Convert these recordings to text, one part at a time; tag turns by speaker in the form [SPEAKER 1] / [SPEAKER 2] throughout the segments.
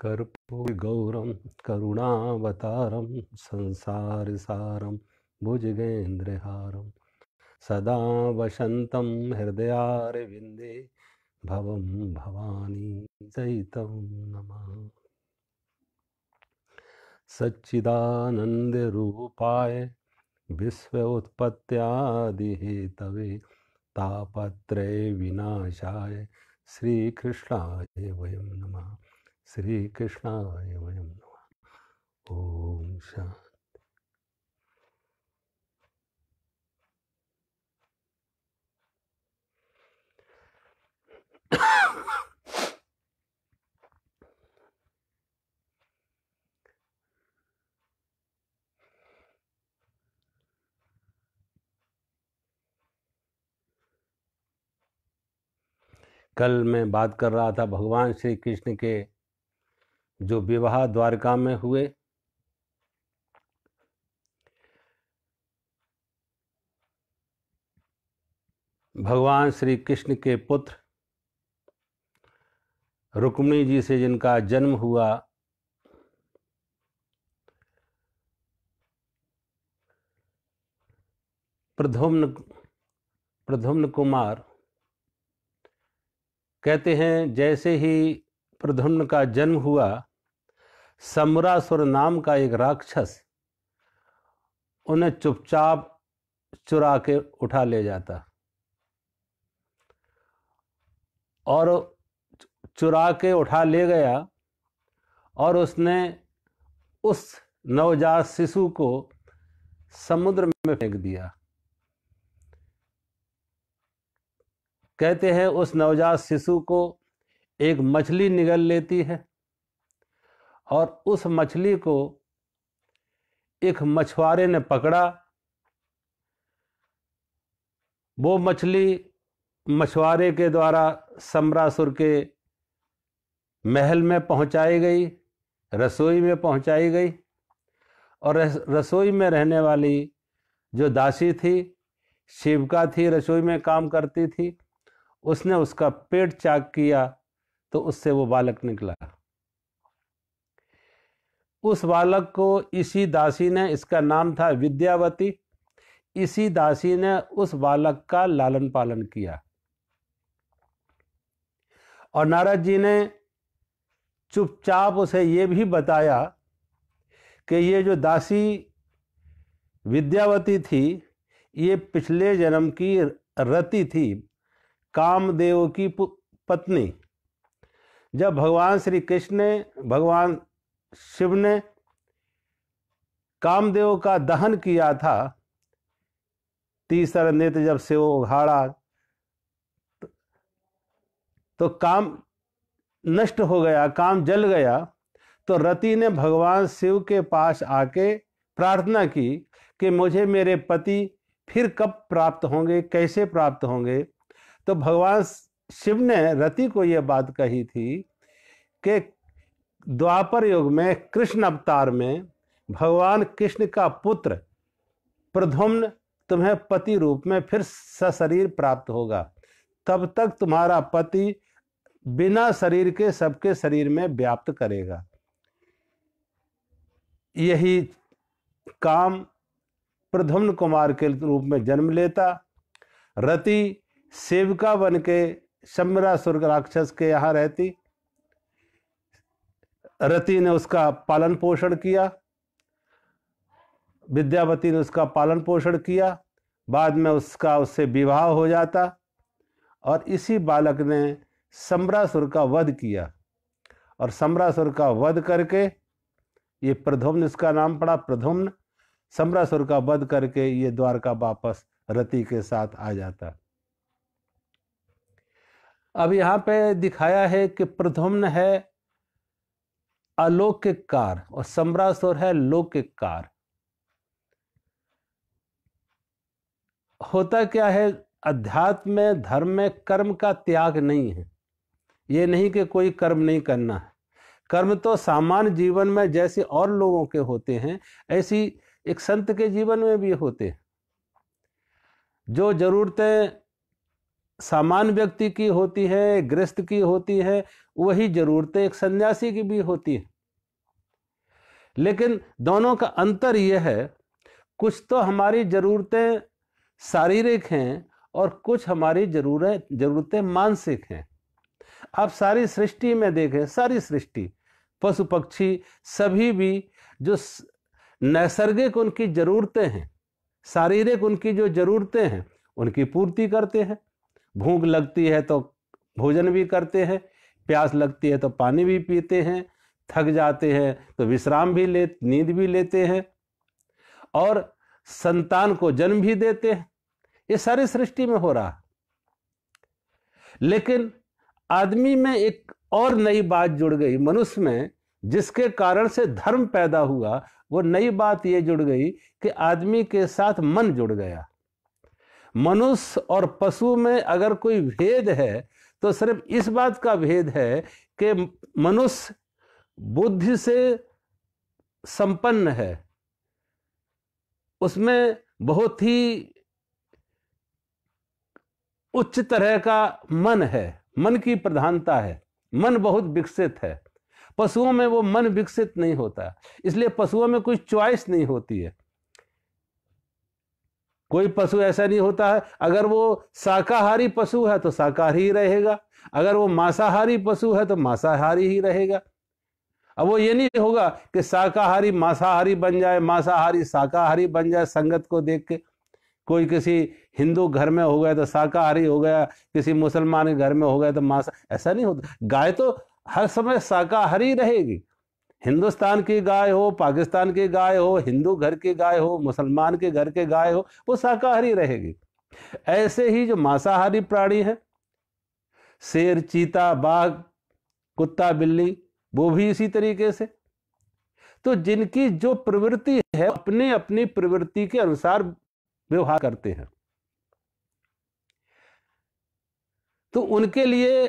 [SPEAKER 1] कर्पूरगौरं करुणावतारं संसारसारं भुजगेन्द्रहारं सदा वसन्तं हृदयारविन्दे भवं भवानी चैतं नमः सच्चिदानन्दरूपाय विश्वोत्पत्त्यादिहेतवे तापत्रयविनाशाय श्रीकृष्णाय वयं नमः श्रीकृष्णाय वयं नमः ॐ शान्ति कल मैं बात कर रहा था भगवान श्री कृष्ण के जो विवाह द्वारका में हुए भगवान श्री कृष्ण के पुत्र रुक्मणी जी से जिनका जन्म हुआ प्रधुम्न प्रधुम्न कुमार कहते हैं जैसे ही प्रधुम्न का जन्म हुआ समरासुर नाम का एक राक्षस उन्हें चुपचाप चुरा के उठा ले जाता और चुरा के उठा ले गया और उसने उस नवजात शिशु को समुद्र में फेंक दिया कहते हैं उस नवजात शिशु को एक मछली निगल लेती है और उस मछली को एक मछुआरे ने पकड़ा वो मछली मछुआरे के द्वारा समरासुर के महल में पहुंचाई गई रसोई में पहुंचाई गई और रसोई में रहने वाली जो दासी थी शिवका थी रसोई में काम करती थी उसने उसका पेट चाक किया तो उससे वो बालक निकला उस बालक को इसी दासी ने इसका नाम था विद्यावती इसी दासी ने उस बालक का लालन पालन किया और नारद जी ने चुपचाप उसे ये भी बताया कि ये जो दासी विद्यावती थी ये पिछले जन्म की रति थी कामदेव की पत्नी जब भगवान श्री कृष्ण ने भगवान शिव ने कामदेव का दहन किया था तीसरा नेत्र जब से वो उघाड़ा तो काम नष्ट हो गया काम जल गया तो रति ने भगवान शिव के पास आके प्रार्थना की कि मुझे मेरे पति फिर कब प्राप्त होंगे कैसे प्राप्त होंगे तो भगवान शिव ने रति को यह बात कही थी कि द्वापर युग में कृष्ण अवतार में भगवान कृष्ण का पुत्र प्रधुम्न तुम्हें पति रूप में फिर सशरीर प्राप्त होगा तब तक तुम्हारा पति बिना शरीर के सबके शरीर में व्याप्त करेगा यही काम प्रधुम्न कुमार के रूप में जन्म लेता रति सेविका बन के शमरासुर राक्षस के यहाँ रहती रति ने उसका पालन पोषण किया विद्यावती ने उसका पालन पोषण किया बाद में उसका उससे विवाह हो जाता और इसी बालक ने सम्रासुर का वध किया और सम्रासुर का वध करके ये प्रधुम्न इसका नाम पड़ा प्रधुम्न सम्रासुर का वध करके ये द्वारका वापस रति के साथ आ जाता अब यहाँ पे दिखाया है कि प्रथम है अलौकिक कार और सम्रासुर है लौकिक कार होता क्या है अध्यात्म में धर्म में कर्म का त्याग नहीं है ये नहीं कि कोई कर्म नहीं करना है कर्म तो सामान्य जीवन में जैसे और लोगों के होते हैं ऐसी एक संत के जीवन में भी होते हैं जो जरूरतें सामान्य व्यक्ति की होती है ग्रस्त की होती है वही जरूरतें एक सन्यासी की भी होती है लेकिन दोनों का अंतर यह है कुछ तो हमारी ज़रूरतें शारीरिक हैं और कुछ हमारी जरूरत जरूरतें मानसिक हैं आप सारी सृष्टि में देखें सारी सृष्टि पशु पक्षी सभी भी जो नैसर्गिक उनकी ज़रूरतें हैं शारीरिक उनकी जो ज़रूरतें हैं उनकी पूर्ति करते हैं भूख लगती है तो भोजन भी करते हैं प्यास लगती है तो पानी भी पीते हैं थक जाते हैं तो विश्राम भी ले नींद भी लेते हैं और संतान को जन्म भी देते हैं ये सारी सृष्टि में हो रहा लेकिन आदमी में एक और नई बात जुड़ गई मनुष्य में जिसके कारण से धर्म पैदा हुआ वो नई बात ये जुड़ गई कि आदमी के साथ मन जुड़ गया मनुष्य और पशु में अगर कोई भेद है तो सिर्फ इस बात का भेद है कि मनुष्य बुद्धि से संपन्न है उसमें बहुत ही उच्च तरह का मन है मन की प्रधानता है मन बहुत विकसित है पशुओं में वो मन विकसित नहीं होता इसलिए पशुओं में कोई चॉइस नहीं होती है कोई पशु ऐसा नहीं होता है अगर वो शाकाहारी पशु है तो शाकाहारी ही रहेगा अगर वो मांसाहारी पशु है तो मांसाहारी ही रहेगा अब वो ये नहीं होगा कि शाकाहारी मांसाहारी बन जाए मांसाहारी शाकाहारी बन जाए संगत को देख के कोई किसी हिंदू घर में हो गया तो शाकाहारी हो गया किसी मुसलमान के घर में हो गया तो मांसा ऐसा नहीं होता गाय तो हर समय शाकाहारी रहेगी हिंदुस्तान की गाय हो पाकिस्तान की गाय हो हिंदू घर की गाय हो मुसलमान के घर के गाय हो वो शाकाहारी रहेगी ऐसे ही जो मांसाहारी प्राणी है शेर चीता बाघ कुत्ता बिल्ली वो भी इसी तरीके से तो जिनकी जो प्रवृत्ति है अपने अपनी प्रवृत्ति के अनुसार व्यवहार करते हैं तो उनके लिए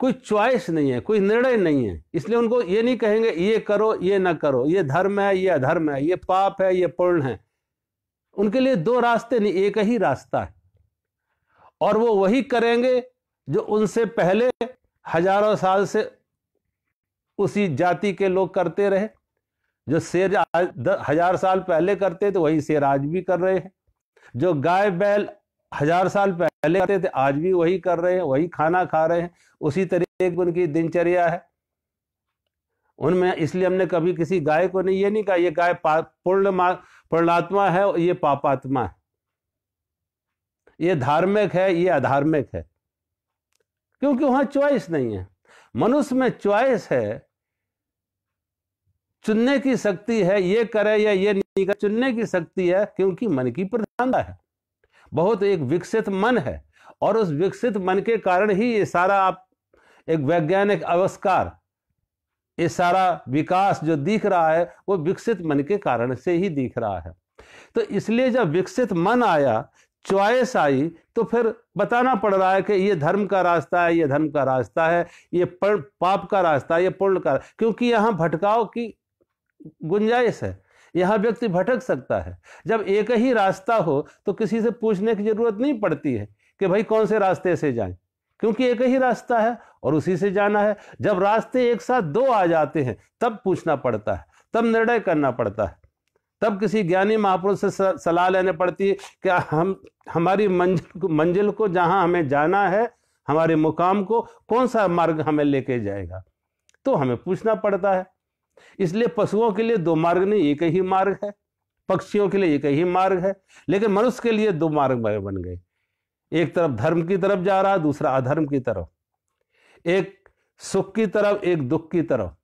[SPEAKER 1] कोई च्वाइस नहीं है कोई निर्णय नहीं है इसलिए उनको ये नहीं कहेंगे ये करो ये ना करो ये धर्म है ये अधर्म है ये पाप है ये पुण्य है उनके लिए दो रास्ते नहीं एक ही रास्ता है और वो वही करेंगे जो उनसे पहले हजारों साल से उसी जाति के लोग करते रहे जो शेर हजार साल पहले करते तो वही शेर आज भी कर रहे हैं जो गाय बैल हजार साल पहले पहले करते थे आज भी वही कर रहे हैं वही खाना खा रहे हैं उसी तरीके की उनकी दिनचर्या है उनमें इसलिए हमने कभी किसी गाय को नहीं ये नहीं कहा ये गाय पूर्ण पूर्णात्मा है ये पापात्मा है ये धार्मिक है ये अधार्मिक है क्योंकि वहां चॉइस नहीं है मनुष्य में चॉइस है चुनने की शक्ति है ये करे या ये नहीं करे चुनने की शक्ति है क्योंकि मन की प्रधानता है बहुत एक विकसित मन है और उस विकसित मन के कारण ही ये सारा आप एक वैज्ञानिक आविष्कार ये सारा विकास जो दिख रहा है वो विकसित मन के कारण से ही दिख रहा है तो इसलिए जब विकसित मन आया चॉइस आई तो फिर बताना पड़ रहा है कि ये धर्म का रास्ता है ये धर्म का रास्ता है ये पाप का रास्ता है ये पुण्य का क्योंकि यहाँ भटकाव की गुंजाइश है यहाँ व्यक्ति भटक सकता है जब एक ही रास्ता हो तो किसी से पूछने की जरूरत नहीं पड़ती है कि भाई कौन से रास्ते से जाएं क्योंकि एक ही रास्ता है और उसी से जाना है जब रास्ते एक साथ दो आ जाते हैं तब पूछना पड़ता है तब निर्णय करना पड़ता है तब किसी ज्ञानी महापुरुष से सलाह लेने पड़ती है कि हम हमारी मंजिल को मंजिल को जहाँ हमें जाना है हमारे मुकाम को कौन सा मार्ग हमें लेके जाएगा तो हमें पूछना पड़ता है इसलिए पशुओं के लिए दो मार्ग नहीं एक ही मार्ग है पक्षियों के लिए एक ही मार्ग है लेकिन मनुष्य के लिए दो मार्ग बन गए एक तरफ धर्म की तरफ जा रहा दूसरा अधर्म की तरफ एक सुख की तरफ एक दुख की तरफ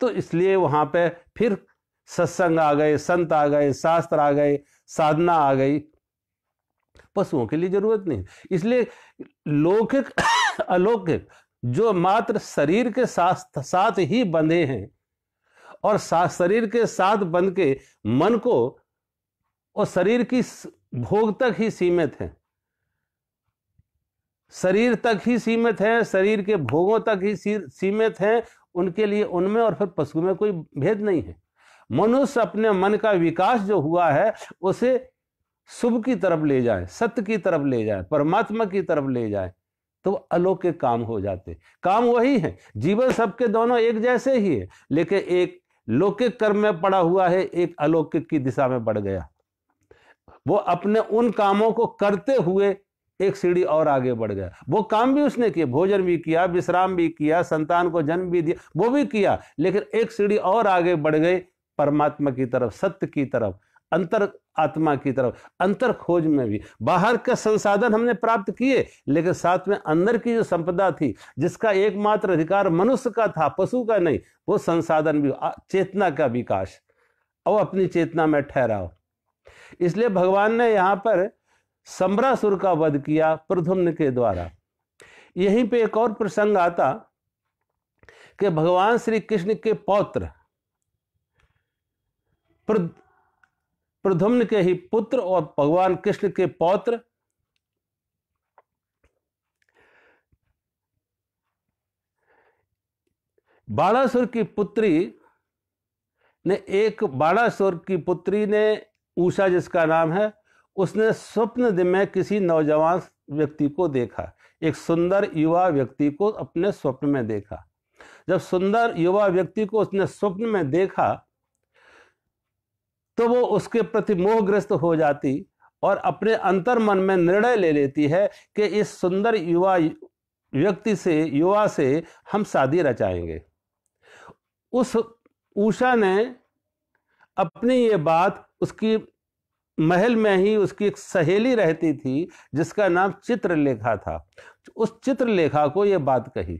[SPEAKER 1] तो इसलिए वहां पे फिर सत्संग आ गए संत आ गए शास्त्र आ गए साधना आ गई पशुओं के लिए जरूरत नहीं इसलिए लौकिक अलौकिक जो मात्र शरीर के साथ साथ ही बंधे हैं और शरीर के साथ बंध के मन को और शरीर की भोग तक ही सीमित है शरीर तक ही सीमित है शरीर के भोगों तक ही सीमित है उनके लिए उनमें और फिर पशु में कोई भेद नहीं है मनुष्य अपने मन का विकास जो हुआ है उसे शुभ की तरफ ले जाए सत्य की तरफ ले जाए परमात्मा की तरफ ले जाए तो अलौकिक काम हो जाते काम वही है जीवन सबके दोनों एक जैसे ही है लेकिन एक लौकिक कर्म में पड़ा हुआ है एक अलौकिक की दिशा में बढ़ गया वो अपने उन कामों को करते हुए एक सीढ़ी और आगे बढ़ गया वो काम भी उसने किया भोजन भी किया विश्राम भी किया संतान को जन्म भी दिया वो भी किया लेकिन एक सीढ़ी और आगे बढ़ गई परमात्मा की तरफ सत्य की तरफ अंतर आत्मा की तरफ अंतर खोज में भी बाहर के संसाधन हमने प्राप्त किए लेकिन साथ में अंदर की जो संपदा थी जिसका एकमात्र अधिकार मनुष्य का था पशु का नहीं वो संसाधन भी चेतना का विकास और अपनी चेतना में ठहराओ इसलिए भगवान ने यहाँ पर सम्रासुर का वध किया प्रधुम्न के द्वारा यहीं पे एक और प्रसंग आता कि भगवान श्री कृष्ण के पौत्र प्रधुम्न के ही पुत्र और भगवान कृष्ण के पौत्र बाणासुर की पुत्री ने एक बाणासुर की पुत्री ने ऊषा जिसका नाम है उसने स्वप्न में किसी नौजवान व्यक्ति को देखा एक सुंदर युवा व्यक्ति को अपने स्वप्न में देखा जब सुंदर युवा व्यक्ति को उसने स्वप्न में देखा तो वो उसके प्रति मोहग्रस्त हो जाती और अपने अंतर मन में निर्णय ले लेती है कि इस सुंदर युवा व्यक्ति से युवा से हम शादी रचाएंगे उस उषा ने अपनी ये बात उसकी महल में ही उसकी एक सहेली रहती थी जिसका नाम चित्रलेखा था उस चित्रलेखा को ये बात कही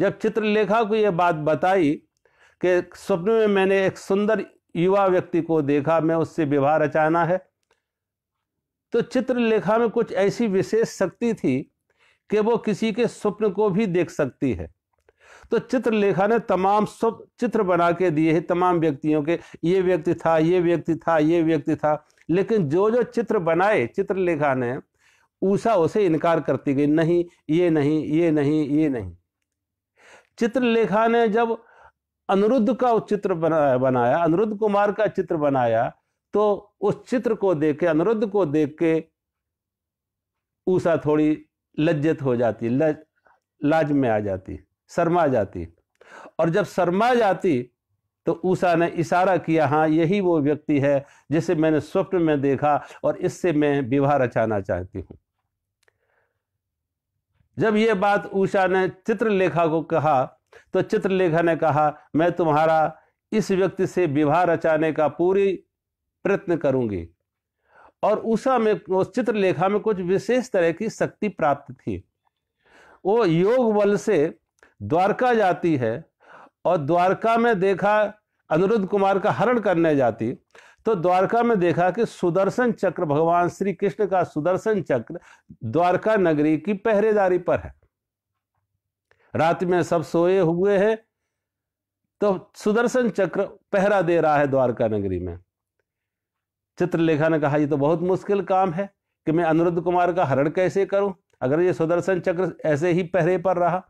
[SPEAKER 1] जब चित्रलेखा को ये बात बताई कि स्वप्न में मैंने एक सुंदर युवा व्यक्ति को देखा मैं उससे विवाह रचाना है तो चित्रलेखा में कुछ ऐसी विशेष शक्ति थी कि वो किसी के स्वप्न को भी देख सकती है तो चित्रलेखा ने तमाम चित्र बना के दिए हैं तमाम व्यक्तियों के ये व्यक्ति था ये व्यक्ति था ये व्यक्ति था लेकिन जो जो चित्र बनाए चित्रलेखा ने ऊषा उसे इनकार करती गई नहीं ये नहीं ये नहीं ये नहीं चित्रलेखा ने जब अनुरुद्ध का चित्र बनाया बनाया अनुरुद्ध कुमार का चित्र बनाया तो उस चित्र को देख के अनुरुद्ध को देख के ऊषा थोड़ी लज्जित हो जाती लज लाज में आ जाती शर्मा जाती और जब शर्मा जाती तो ऊषा ने इशारा किया हाँ यही वो व्यक्ति है जिसे मैंने स्वप्न में देखा और इससे मैं विवाह रचाना चाहती हूँ जब ये बात ऊषा ने चित्रलेखा को कहा तो चित्रलेखा ने कहा मैं तुम्हारा इस व्यक्ति से विवाह रचाने का पूरी प्रयत्न करूंगी और उषा में उस चित्रलेखा में कुछ विशेष तरह की शक्ति प्राप्त थी वो योग बल से द्वारका जाती है और द्वारका में देखा अनुरुद्ध कुमार का हरण करने जाती तो द्वारका में देखा कि सुदर्शन चक्र भगवान श्री कृष्ण का सुदर्शन चक्र द्वारका नगरी की पहरेदारी पर है रात में सब सोए हुए हैं तो सुदर्शन चक्र पहरा दे रहा है द्वारका नगरी में चित्रलेखा ने कहा यह तो बहुत मुश्किल काम है कि मैं अनिरुद्ध कुमार का हरण कैसे करूं अगर ये सुदर्शन चक्र ऐसे ही पहरे पर रहा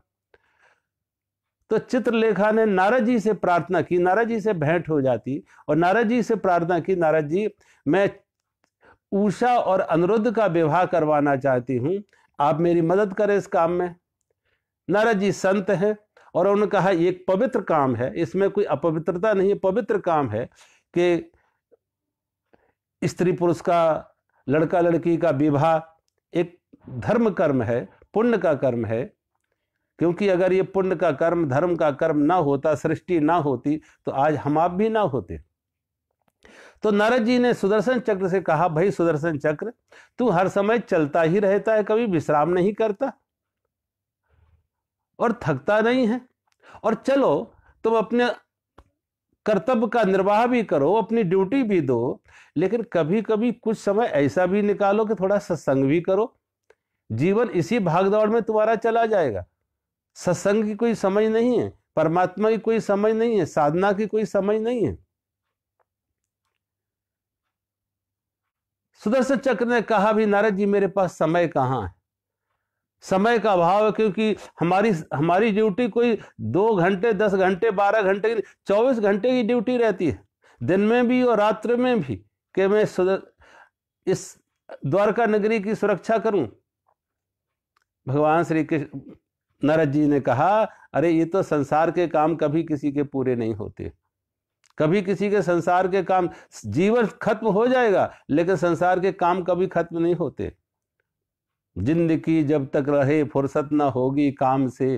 [SPEAKER 1] तो चित्रलेखा ने नारद जी से प्रार्थना की नारद जी से भेंट हो जाती और नारद जी से प्रार्थना की नारद जी मैं उषा और अनुरुद्ध का विवाह करवाना चाहती हूं आप मेरी मदद करें इस काम में नारद जी संत हैं और उन्होंने कहा एक पवित्र काम है इसमें कोई अपवित्रता नहीं है पवित्र काम है कि स्त्री पुरुष का लड़का लड़की का विवाह एक धर्म कर्म है पुण्य का कर्म है क्योंकि अगर ये पुण्य का कर्म धर्म का कर्म ना होता सृष्टि ना होती तो आज हम आप भी ना होते तो नारद जी ने सुदर्शन चक्र से कहा भाई सुदर्शन चक्र तू हर समय चलता ही रहता है कभी विश्राम नहीं करता और थकता नहीं है और चलो तुम अपने कर्तव्य का निर्वाह भी करो अपनी ड्यूटी भी दो लेकिन कभी कभी कुछ समय ऐसा भी निकालो कि थोड़ा सत्संग भी करो जीवन इसी भागदौड़ में तुम्हारा चला जाएगा सत्संग की कोई समझ नहीं है परमात्मा की कोई समझ नहीं है साधना की कोई समझ नहीं है सुदर्शन चक्र ने कहा भी नारद जी मेरे पास समय कहाँ है समय का अभाव है क्योंकि हमारी हमारी ड्यूटी कोई दो घंटे दस घंटे बारह घंटे की चौबीस घंटे की ड्यूटी रहती है दिन में भी और रात्र में भी कि मैं इस द्वारका नगरी की सुरक्षा करूं भगवान श्री कृष्ण नरद जी ने कहा अरे ये तो संसार के काम कभी किसी के पूरे नहीं होते कभी किसी के संसार के काम जीवन खत्म हो जाएगा लेकिन संसार के काम कभी खत्म नहीं होते जिंदगी जब तक रहे फुर्सत न होगी काम से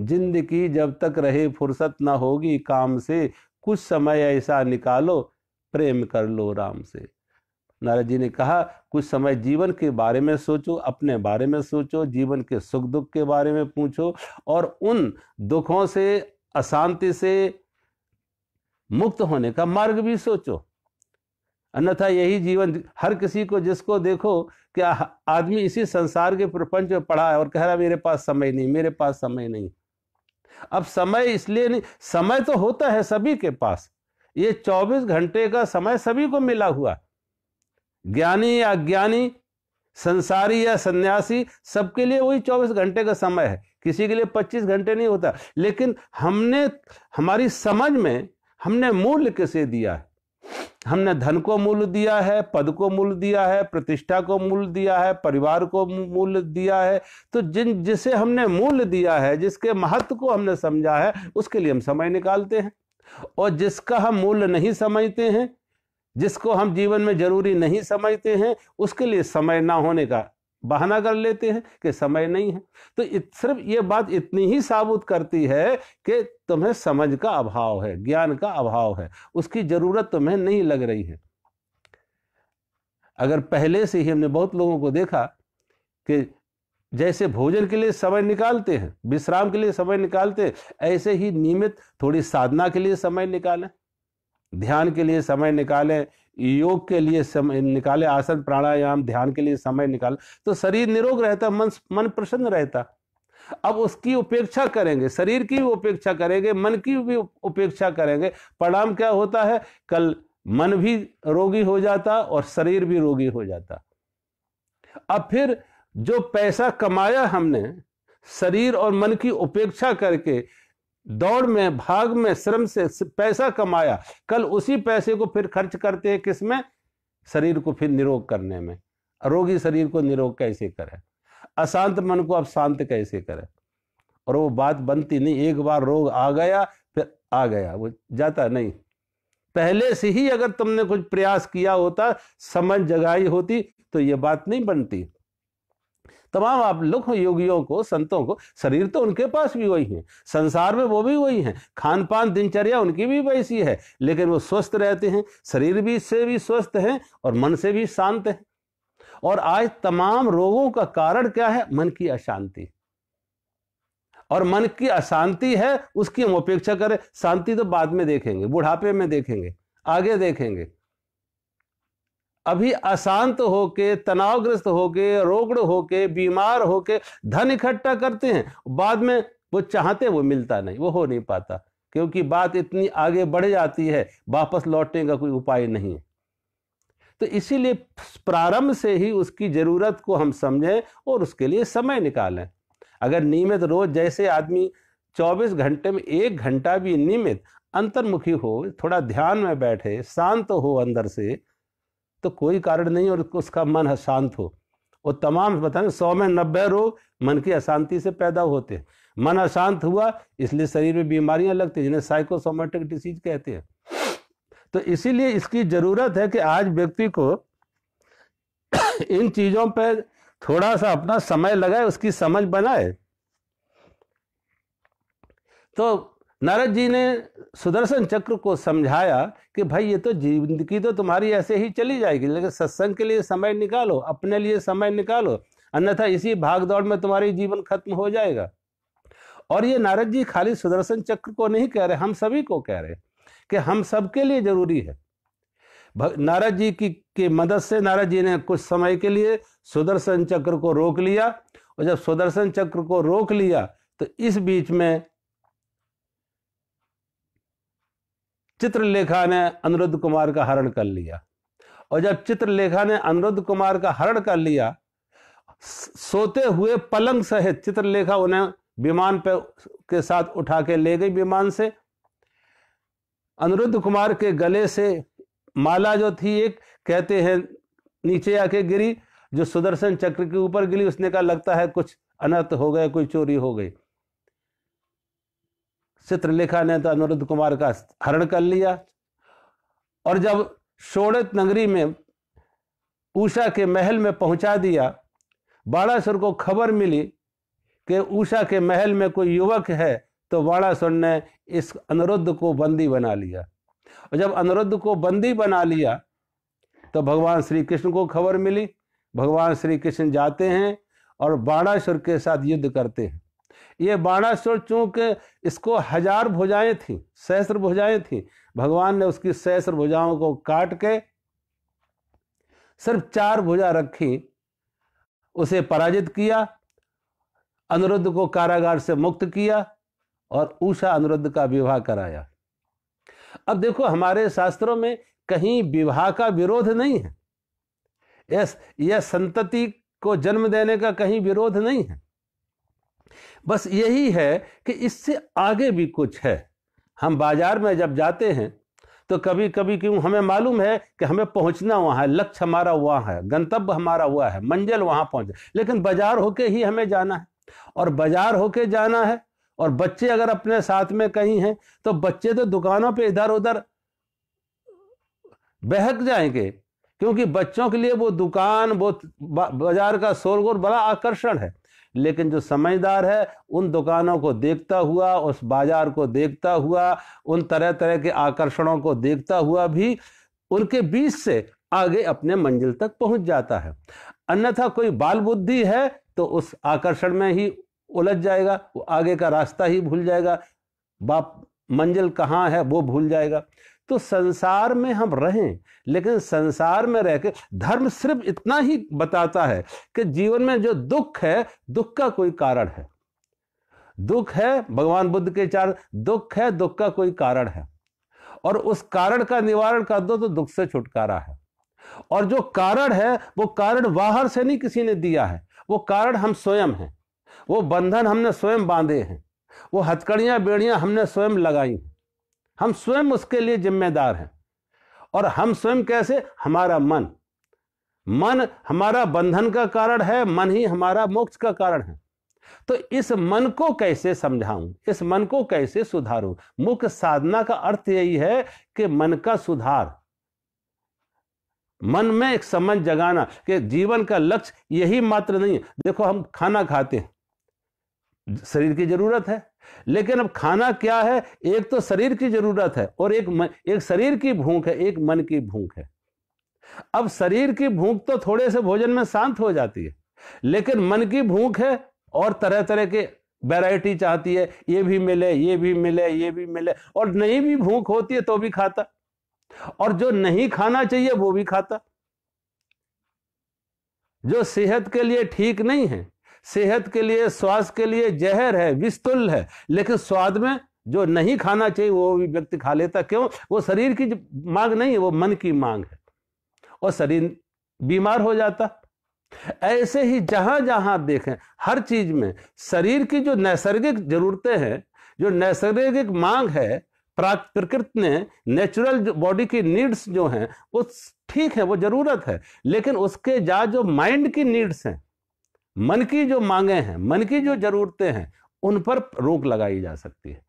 [SPEAKER 1] जिंदगी जब तक रहे फुर्सत न होगी काम से कुछ समय ऐसा निकालो प्रेम कर लो राम से नारद जी ने कहा कुछ समय जीवन के बारे में सोचो अपने बारे में सोचो जीवन के सुख दुख के बारे में पूछो और उन दुखों से अशांति से मुक्त होने का मार्ग भी सोचो अन्यथा यही जीवन हर किसी को जिसको देखो कि आदमी इसी संसार के प्रपंच में पड़ा है और कह रहा मेरे पास समय नहीं मेरे पास समय नहीं अब समय इसलिए नहीं समय तो होता है सभी के पास ये 24 घंटे का समय सभी को मिला हुआ ज्ञानी या अज्ञानी संसारी या सन्यासी सबके लिए वही 24 घंटे का समय है किसी के लिए 25 घंटे नहीं होता लेकिन हमने हमारी समझ में हमने मूल्य किसे दिया है हमने धन को मूल्य दिया है पद को मूल्य दिया है प्रतिष्ठा को मूल्य दिया है परिवार को मूल्य दिया है तो जिन जिसे हमने मूल्य दिया है जिसके महत्व को हमने समझा है उसके लिए हम समय निकालते हैं और जिसका हम मूल्य नहीं समझते हैं जिसको हम जीवन में जरूरी नहीं समझते हैं उसके लिए समय ना होने का बहाना कर लेते हैं कि समय नहीं है तो सिर्फ ये बात इतनी ही साबित करती है कि तुम्हें समझ का अभाव है ज्ञान का अभाव है उसकी जरूरत तुम्हें नहीं लग रही है अगर पहले से ही हमने बहुत लोगों को देखा कि जैसे भोजन के लिए समय निकालते हैं विश्राम के लिए समय निकालते हैं ऐसे ही नियमित थोड़ी साधना के लिए समय निकालें ध्यान के लिए समय निकालें योग के लिए समय निकाले आसन प्राणायाम ध्यान के लिए समय निकाल तो शरीर निरोग रहता मन मन प्रसन्न रहता अब उसकी उपेक्षा करेंगे शरीर की भी उपेक्षा करेंगे मन की भी उपेक्षा करेंगे परिणाम क्या होता है कल मन भी रोगी हो जाता और शरीर भी रोगी हो जाता अब फिर जो पैसा कमाया हमने शरीर और मन की उपेक्षा करके दौड़ में भाग में श्रम से पैसा कमाया कल उसी पैसे को फिर खर्च करते हैं किस में शरीर को फिर निरोग करने में रोगी शरीर को निरोग कैसे करे अशांत मन को अब शांत कैसे करे और वो बात बनती नहीं एक बार रोग आ गया फिर आ गया वो जाता नहीं पहले से ही अगर तुमने कुछ प्रयास किया होता समझ जगाई होती तो ये बात नहीं बनती तमाम आप लोग योगियों को संतों को शरीर तो उनके पास भी वही है संसार में वो भी वही हैं खान पान दिनचर्या उनकी भी वैसी है लेकिन वो स्वस्थ रहते हैं शरीर भी से भी स्वस्थ हैं और मन से भी शांत हैं और आज तमाम रोगों का कारण क्या है मन की अशांति और मन की अशांति है उसकी हम अपेक्षा करें शांति तो बाद में देखेंगे बुढ़ापे में देखेंगे आगे देखेंगे अभी अशांत होके तनावग्रस्त होके रोगड़ होके बीमार होके धन इकट्ठा करते हैं बाद में वो चाहते वो मिलता नहीं वो हो नहीं पाता क्योंकि बात इतनी आगे बढ़ जाती है वापस लौटने का कोई उपाय नहीं है तो इसीलिए प्रारंभ से ही उसकी ज़रूरत को हम समझें और उसके लिए समय निकालें अगर नियमित रोज जैसे आदमी 24 घंटे में एक घंटा भी नियमित अंतर्मुखी हो थोड़ा ध्यान में बैठे शांत हो अंदर से तो कोई कारण नहीं और उसका मन अशांत हो और तमाम बताए सौ में नब्बे रोग मन की अशांति से पैदा होते हैं मन अशांत हुआ इसलिए शरीर में बीमारियां लगती हैं जिन्हें साइकोसोमेटिक डिसीज कहते हैं तो इसीलिए इसकी ज़रूरत है कि आज व्यक्ति को इन चीज़ों पर थोड़ा सा अपना समय लगाए उसकी समझ बनाए तो नारद जी ने सुदर्शन चक्र को समझाया कि भाई ये तो जिंदगी तो तुम्हारी ऐसे ही चली जाएगी लेकिन सत्संग के लिए समय निकालो अपने लिए समय निकालो अन्यथा इसी भाग दौड़ में तुम्हारी जीवन खत्म हो जाएगा और ये नारद जी खाली सुदर्शन चक्र को नहीं कह रहे हम सभी को कह रहे कि हम सबके लिए जरूरी है नारद जी की की मदद से नारद जी ने कुछ समय के लिए सुदर्शन चक्र को रोक लिया और जब सुदर्शन चक्र को रोक लिया तो इस बीच में चित्रलेखा ने अनुरुद्ध कुमार का हरण कर लिया और जब चित्रलेखा ने अनुरुद्ध कुमार का हरण कर लिया सोते हुए पलंग सहित चित्रलेखा उन्हें विमान पे के साथ उठा के ले गई विमान से अनिरुद्ध कुमार के गले से माला जो थी एक कहते हैं नीचे आके गिरी जो सुदर्शन चक्र के ऊपर गिरी उसने कहा लगता है कुछ अनर्थ हो गया कोई चोरी हो गई चित्रलेखा ने तो अनुरुद्ध कुमार का हरण कर लिया और जब शोड़ित नगरी में उषा के महल में पहुंचा दिया बाणासुर को खबर मिली कि उषा के महल में कोई युवक है तो बाणासुर ने इस अनुरुद्ध को बंदी बना लिया और जब अनुरुद्ध को बंदी बना लिया तो भगवान श्री कृष्ण को खबर मिली भगवान श्री कृष्ण जाते हैं और बाणासुर के साथ युद्ध करते हैं ये बाणासुर चूंकि इसको हजार भुजाएं थी सहस्र भुजाएं थी भगवान ने उसकी सहस्र भुजाओं को काट के सिर्फ चार भुजा रखी उसे पराजित किया अनुरुद्ध को कारागार से मुक्त किया और उषा अनुरुद्ध का विवाह कराया अब देखो हमारे शास्त्रों में कहीं विवाह का विरोध नहीं है यह संतति को जन्म देने का कहीं विरोध नहीं है बस यही है कि इससे आगे भी कुछ है हम बाजार में जब जाते हैं तो कभी कभी क्यों हमें मालूम है कि हमें पहुंचना वहाँ है लक्ष्य हमारा वहाँ है गंतव्य हमारा हुआ है मंजिल वहाँ पहुँचे लेकिन बाजार होके ही हमें जाना है और बाजार होके जाना है और बच्चे अगर अपने साथ में कहीं हैं तो बच्चे तो दुकानों पे इधर उधर बहक जाएंगे क्योंकि बच्चों के लिए वो दुकान वो बाजार का शोरगोर बड़ा आकर्षण है लेकिन जो समझदार है उन दुकानों को देखता हुआ उस बाजार को देखता हुआ उन तरह तरह के आकर्षणों को देखता हुआ भी उनके बीच से आगे अपने मंजिल तक पहुंच जाता है अन्यथा कोई बाल बुद्धि है तो उस आकर्षण में ही उलझ जाएगा वो आगे का रास्ता ही भूल जाएगा बाप मंजिल कहाँ है वो भूल जाएगा तो संसार में हम रहें लेकिन संसार में रह के धर्म सिर्फ इतना ही बताता है कि जीवन में जो दुख है दुख का कोई कारण है दुख है भगवान बुद्ध के चार दुख है दुख का कोई कारण है और उस कारण का निवारण कर दो तो दुख से छुटकारा है और जो कारण है वो कारण बाहर से नहीं किसी ने दिया है वो कारण हम स्वयं हैं वो बंधन हमने स्वयं बांधे हैं वो हथकड़ियां बेड़ियां हमने स्वयं लगाई हैं हम स्वयं उसके लिए जिम्मेदार हैं और हम स्वयं कैसे हमारा मन मन हमारा बंधन का कारण है मन ही हमारा मोक्ष का कारण है तो इस मन को कैसे समझाऊं इस मन को कैसे सुधारूं मुख्य साधना का अर्थ यही है कि मन का सुधार मन में एक समझ जगाना कि जीवन का लक्ष्य यही मात्र नहीं देखो हम खाना खाते हैं शरीर की जरूरत है लेकिन अब खाना क्या है एक तो शरीर की जरूरत है और एक मन, एक शरीर की भूख है एक मन की भूख है अब शरीर की भूख तो थोड़े से भोजन में शांत हो जाती है लेकिन मन की भूख है और तरह तरह के वैरायटी चाहती है ये भी मिले ये भी मिले ये भी मिले और नहीं भी भूख होती है तो भी खाता और जो नहीं खाना चाहिए वो भी खाता जो सेहत के लिए ठीक नहीं है सेहत के लिए स्वास्थ्य के लिए जहर है विस्तुल है लेकिन स्वाद में जो नहीं खाना चाहिए वो भी व्यक्ति खा लेता क्यों वो शरीर की मांग नहीं है वो मन की मांग है और शरीर बीमार हो जाता ऐसे ही जहां जहां आप देखें हर चीज में शरीर की जो नैसर्गिक जरूरतें हैं जो नैसर्गिक मांग है प्रकृति ने नेचुरल बॉडी की नीड्स जो हैं वो ठीक है वो जरूरत है लेकिन उसके जा जो माइंड की नीड्स हैं मन की जो मांगे हैं मन की जो जरूरतें हैं उन पर रोक लगाई जा सकती है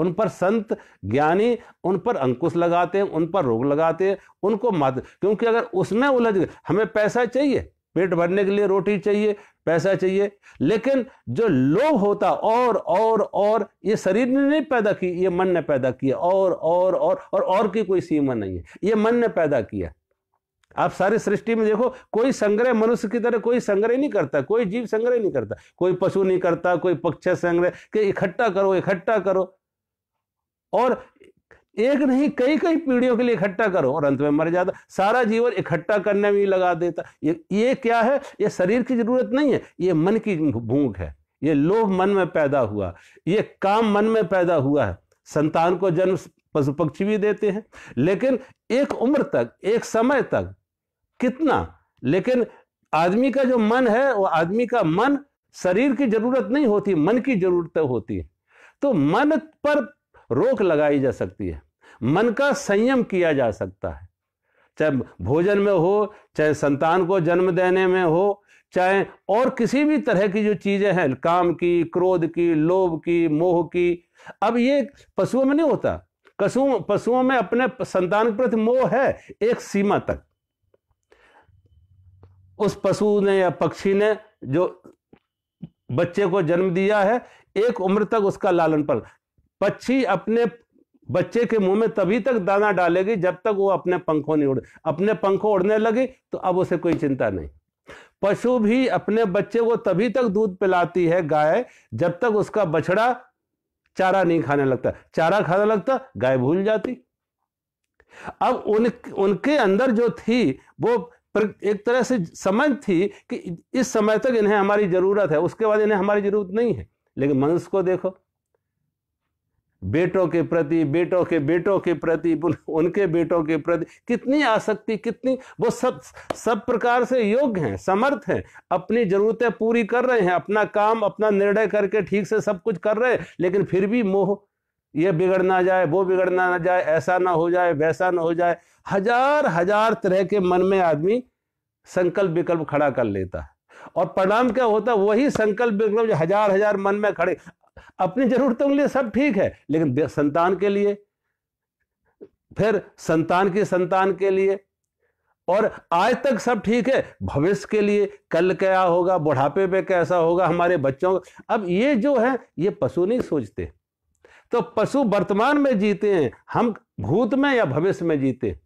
[SPEAKER 1] उन पर संत ज्ञानी उन पर अंकुश लगाते हैं उन पर रोक लगाते हैं उनको मात क्योंकि अगर उसमें उलझ गए हमें पैसा चाहिए पेट भरने के लिए रोटी चाहिए पैसा चाहिए लेकिन जो लोभ होता और और और ये शरीर ने नहीं पैदा की ये मन ने पैदा किया और और और और और की कोई सीमा नहीं है ये मन ने पैदा किया आप सारी सृष्टि में देखो कोई संग्रह मनुष्य की तरह कोई संग्रह नहीं करता कोई जीव संग्रह नहीं करता कोई पशु नहीं करता कोई पक्षी संग्रह के इकट्ठा करो इकट्ठा करो और एक नहीं कई कई पीढ़ियों के लिए इकट्ठा करो और अंत में मर जाता सारा जीवन इकट्ठा करने में ही लगा देता ये ये क्या है ये शरीर की जरूरत नहीं है ये मन की भूख है ये लोभ मन में पैदा हुआ ये काम मन में पैदा हुआ है संतान को जन्म पशु पक्षी भी देते हैं लेकिन एक उम्र तक एक समय तक कितना लेकिन आदमी का जो मन है वो आदमी का मन शरीर की जरूरत नहीं होती मन की जरूरत होती है तो मन पर रोक लगाई जा सकती है मन का संयम किया जा सकता है चाहे भोजन में हो चाहे संतान को जन्म देने में हो चाहे और किसी भी तरह की जो चीज़ें हैं काम की क्रोध की लोभ की मोह की अब ये पशुओं में नहीं होता पशुओं पशुओं में अपने संतान के प्रति मोह है एक सीमा तक उस पशु ने या पक्षी ने जो बच्चे को जन्म दिया है एक उम्र तक उसका लालन पाल पक्षी अपने बच्चे के मुंह में तभी तक दाना डालेगी जब तक वो अपने पंखों नहीं उड़े अपने पंखों उड़ने लगी तो अब उसे कोई चिंता नहीं पशु भी अपने बच्चे को तभी तक दूध पिलाती है गाय जब तक उसका बछड़ा चारा नहीं खाने लगता चारा खाने लगता गाय भूल जाती अब उन उनके अंदर जो थी वो पर एक तरह से समझ थी कि इस समय तक इन्हें हमारी ज़रूरत है उसके बाद इन्हें हमारी ज़रूरत नहीं है लेकिन मनुष्य को देखो बेटों के प्रति बेटों के बेटों के प्रति उनके बेटों के प्रति कितनी आसक्ति कितनी वो सब सब प्रकार से योग्य हैं समर्थ हैं अपनी ज़रूरतें पूरी कर रहे हैं अपना काम अपना निर्णय करके ठीक से सब कुछ कर रहे हैं लेकिन फिर भी मोह ये बिगड़ ना जाए वो बिगड़ ना जाए ऐसा ना हो जाए वैसा ना हो जाए हजार हजार तरह के मन में आदमी संकल्प विकल्प खड़ा कर लेता है और परिणाम क्या होता है वही संकल्प विकल्प जो हजार हजार मन में खड़े अपनी जरूरतों के लिए सब ठीक है लेकिन संतान के लिए फिर संतान की संतान के लिए और आज तक सब ठीक है भविष्य के लिए कल क्या होगा बुढ़ापे पे कैसा होगा हमारे बच्चों अब ये जो है ये पशु नहीं सोचते तो पशु वर्तमान में जीते हैं हम भूत में या भविष्य में जीते हैं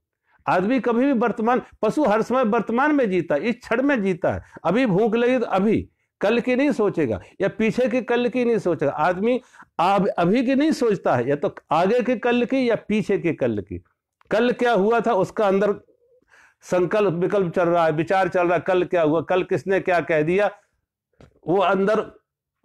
[SPEAKER 1] आदमी कभी भी वर्तमान पशु हर समय वर्तमान में जीता है इस क्षण में जीता है अभी भूख लगी तो अभी कल की नहीं सोचेगा या पीछे के कल की नहीं सोचेगा आदमी अभी की नहीं सोचता है या तो आगे के कल की या पीछे के कल की कल क्या हुआ था उसका अंदर संकल्प विकल्प चल रहा है विचार चल रहा है कल क्या हुआ कल किसने क्या कह दिया वो अंदर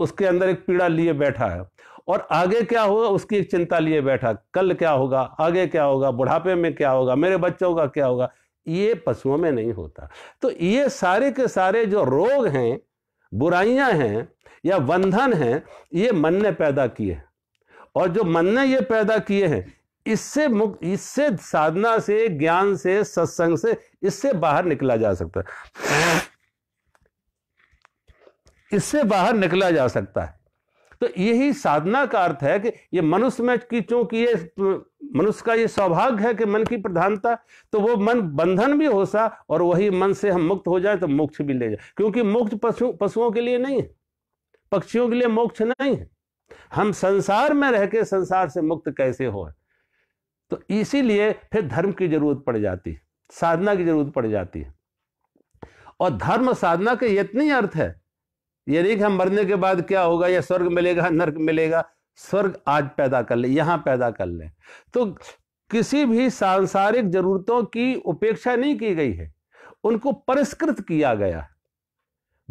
[SPEAKER 1] उसके अंदर एक पीड़ा लिए बैठा है और आगे क्या होगा उसकी एक चिंता लिए बैठा कल क्या होगा आगे क्या होगा बुढ़ापे में क्या होगा मेरे बच्चों का क्या होगा ये पशुओं में नहीं होता तो ये सारे के सारे जो रोग हैं बुराइयां हैं या बंधन हैं ये मन ने पैदा किए हैं और जो मन ने ये पैदा किए हैं इससे मुक्त इससे साधना से ज्ञान से सत्संग से इससे बाहर निकला जा सकता है इससे बाहर निकला जा सकता है तो यही साधना का अर्थ है कि ये मनुष्य में की चूंकि ये मनुष्य का ये सौभाग्य है कि मन की प्रधानता तो वो मन बंधन भी हो सा और वही मन से हम मुक्त हो जाए तो मोक्ष भी ले जाए क्योंकि मोक्ष पशु पशुओं के लिए नहीं है पक्षियों के लिए मोक्ष नहीं है हम संसार में रह के संसार से मुक्त कैसे हो तो इसीलिए फिर धर्म की जरूरत पड़ जाती है साधना की जरूरत पड़ जाती है और धर्म साधना के इतनी अर्थ है ये नहीं कि हम मरने के बाद क्या होगा या स्वर्ग मिलेगा नर्क मिलेगा स्वर्ग आज पैदा कर ले यहां पैदा कर ले तो किसी भी सांसारिक जरूरतों की उपेक्षा नहीं की गई है उनको परिष्कृत किया गया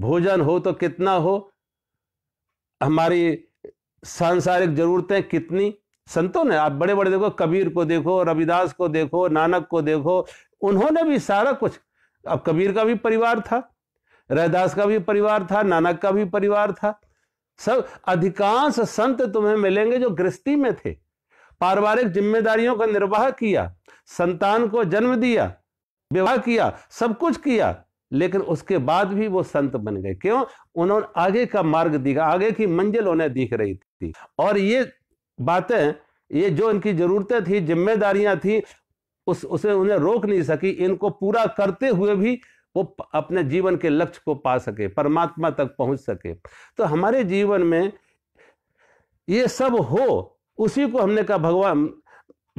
[SPEAKER 1] भोजन हो तो कितना हो हमारी सांसारिक जरूरतें कितनी संतों ने आप बड़े बड़े देखो कबीर को देखो रविदास को देखो नानक को देखो उन्होंने भी सारा कुछ अब कबीर का भी परिवार था रहदास का भी परिवार था नानक का भी परिवार था सब अधिकांश संत तुम्हें मिलेंगे जो गृहस्थी में थे पारिवारिक जिम्मेदारियों का निर्वाह किया संतान को जन्म दिया विवाह किया सब कुछ किया लेकिन उसके बाद भी वो संत बन गए क्यों उन्होंने आगे का मार्ग दिखा आगे की मंजिल उन्हें दिख रही थी और ये बातें ये जो इनकी जरूरतें थी जिम्मेदारियां थी उस उसे उन्हें रोक नहीं सकी इनको पूरा करते हुए भी वो अपने जीवन के लक्ष्य को पा सके परमात्मा तक पहुंच सके तो हमारे जीवन में ये सब हो उसी को हमने कहा भगवान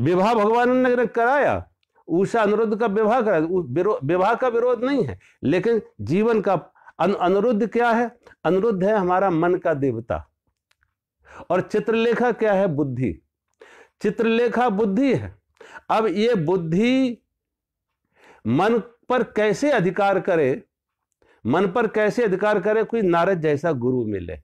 [SPEAKER 1] विवाह भगवान ने कराया उषा अनुरुद्ध का विवाह कराया विवाह का विरोध नहीं है लेकिन जीवन का अन, अनुरुद्ध क्या है अनुरुद्ध है हमारा मन का देवता और चित्रलेखा क्या है बुद्धि चित्रलेखा बुद्धि है अब ये बुद्धि मन पर कैसे अधिकार करे मन पर कैसे अधिकार करे कोई नारद जैसा गुरु मिले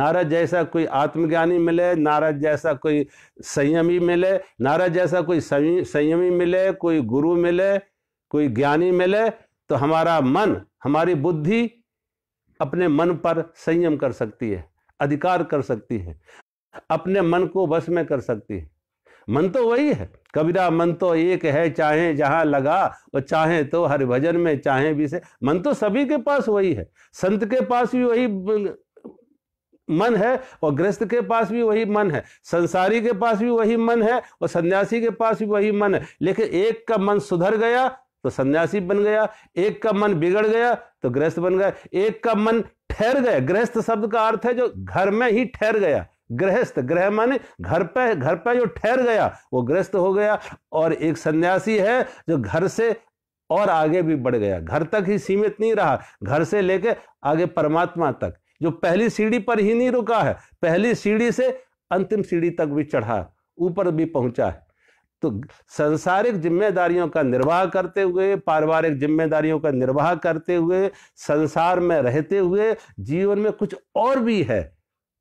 [SPEAKER 1] नारद जैसा कोई आत्मज्ञानी मिले नारद जैसा कोई संयमी मिले नारद जैसा कोई संयमी मिले कोई गुरु मिले कोई ज्ञानी मिले तो हमारा मन हमारी बुद्धि अपने मन पर संयम कर सकती है अधिकार कर सकती है अपने मन को वश में कर सकती है मन तो वही है कबीरा मन तो एक है चाहे जहाँ लगा और चाहे तो हर भजन में चाहे भी से मन तो सभी के पास वही है संत के पास भी वही मन है और ग्रस्त के पास भी वही मन है संसारी के पास भी वही मन है और सन्यासी के पास भी वही मन है लेकिन एक का मन सुधर गया तो सन्यासी बन गया एक का मन बिगड़ गया तो ग्रस्त बन गया एक का मन ठहर गया ग्रस्त शब्द का अर्थ है जो घर में ही ठहर गया गृहस्थ ग्रह माने घर पे घर पे जो ठहर गया वो गृहस्थ हो गया और एक सन्यासी है जो घर से और आगे भी बढ़ गया घर तक ही सीमित नहीं रहा घर से लेके आगे परमात्मा तक जो पहली सीढ़ी पर ही नहीं रुका है पहली सीढ़ी से अंतिम सीढ़ी तक भी चढ़ा ऊपर भी पहुंचा है तो संसारिक जिम्मेदारियों का निर्वाह करते हुए पारिवारिक जिम्मेदारियों का निर्वाह करते हुए संसार में रहते हुए जीवन में कुछ और भी है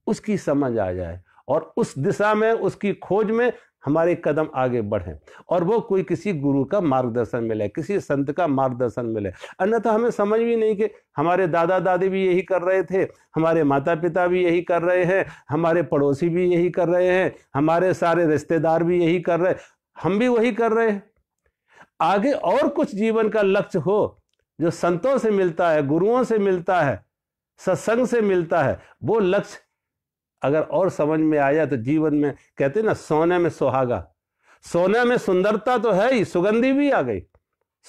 [SPEAKER 1] उसकी समझ आ जाए और उस दिशा में उसकी खोज में हमारे कदम आगे बढ़ें और वो कोई किसी गुरु का मार्गदर्शन मिले किसी संत का मार्गदर्शन मिले अन्यथा हमें समझ भी नहीं कि हमारे दादा दादी भी यही कर रहे थे हमारे माता पिता भी यही कर रहे हैं हमारे पड़ोसी भी यही कर रहे हैं हमारे सारे रिश्तेदार भी यही कर रहे हम भी वही कर रहे हैं आगे और कुछ जीवन का लक्ष्य हो जो संतों से मिलता है गुरुओं से मिलता है सत्संग से मिलता है वो लक्ष्य अगर और समझ में आया तो जीवन में कहते ना सोने में सुहागा सोने में सुंदरता तो है ही सुगंधी भी आ गई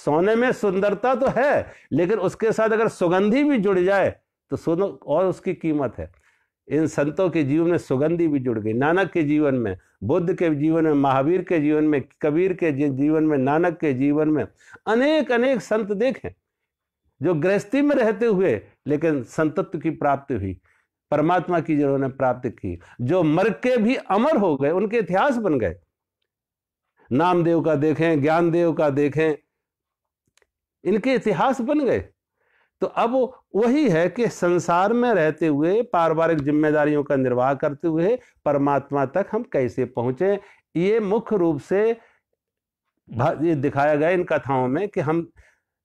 [SPEAKER 1] सोने में सुंदरता तो है लेकिन उसके साथ अगर सुगंधी भी जुड़ जाए तो सोनो और उसकी कीमत है इन संतों के जीवन में सुगंधी भी जुड़ गई नानक के जीवन में बुद्ध के जीवन में महावीर के जीवन में कबीर के जीवन में नानक के जीवन में अनेक अनेक संत देखें जो गृहस्थी में रहते हुए लेकिन संतत्व की प्राप्ति हुई परमात्मा की जिन्होंने प्राप्त की जो मर के भी अमर हो गए उनके इतिहास बन गए नामदेव का देखें ज्ञानदेव का देखें इनके इतिहास बन गए तो अब वही है कि संसार में रहते हुए पारिवारिक जिम्मेदारियों का निर्वाह करते हुए परमात्मा तक हम कैसे पहुंचे ये मुख्य रूप से दिखाया गया इन कथाओं में कि हम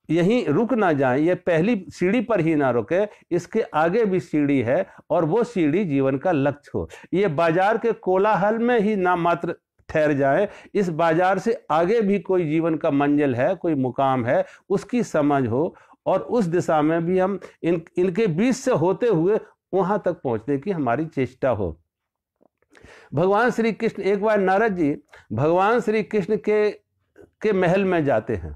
[SPEAKER 1] यहीं रुक ना जाए ये पहली सीढ़ी पर ही ना रुके इसके आगे भी सीढ़ी है और वो सीढ़ी जीवन का लक्ष्य हो ये बाजार के कोलाहल में ही ना मात्र ठहर जाए इस बाजार से आगे भी कोई जीवन का मंजिल है कोई मुकाम है उसकी समझ हो और उस दिशा में भी हम इन इनके बीच से होते हुए वहां तक पहुंचने की हमारी चेष्टा हो भगवान श्री कृष्ण एक बार नारद जी भगवान श्री कृष्ण के के महल में जाते हैं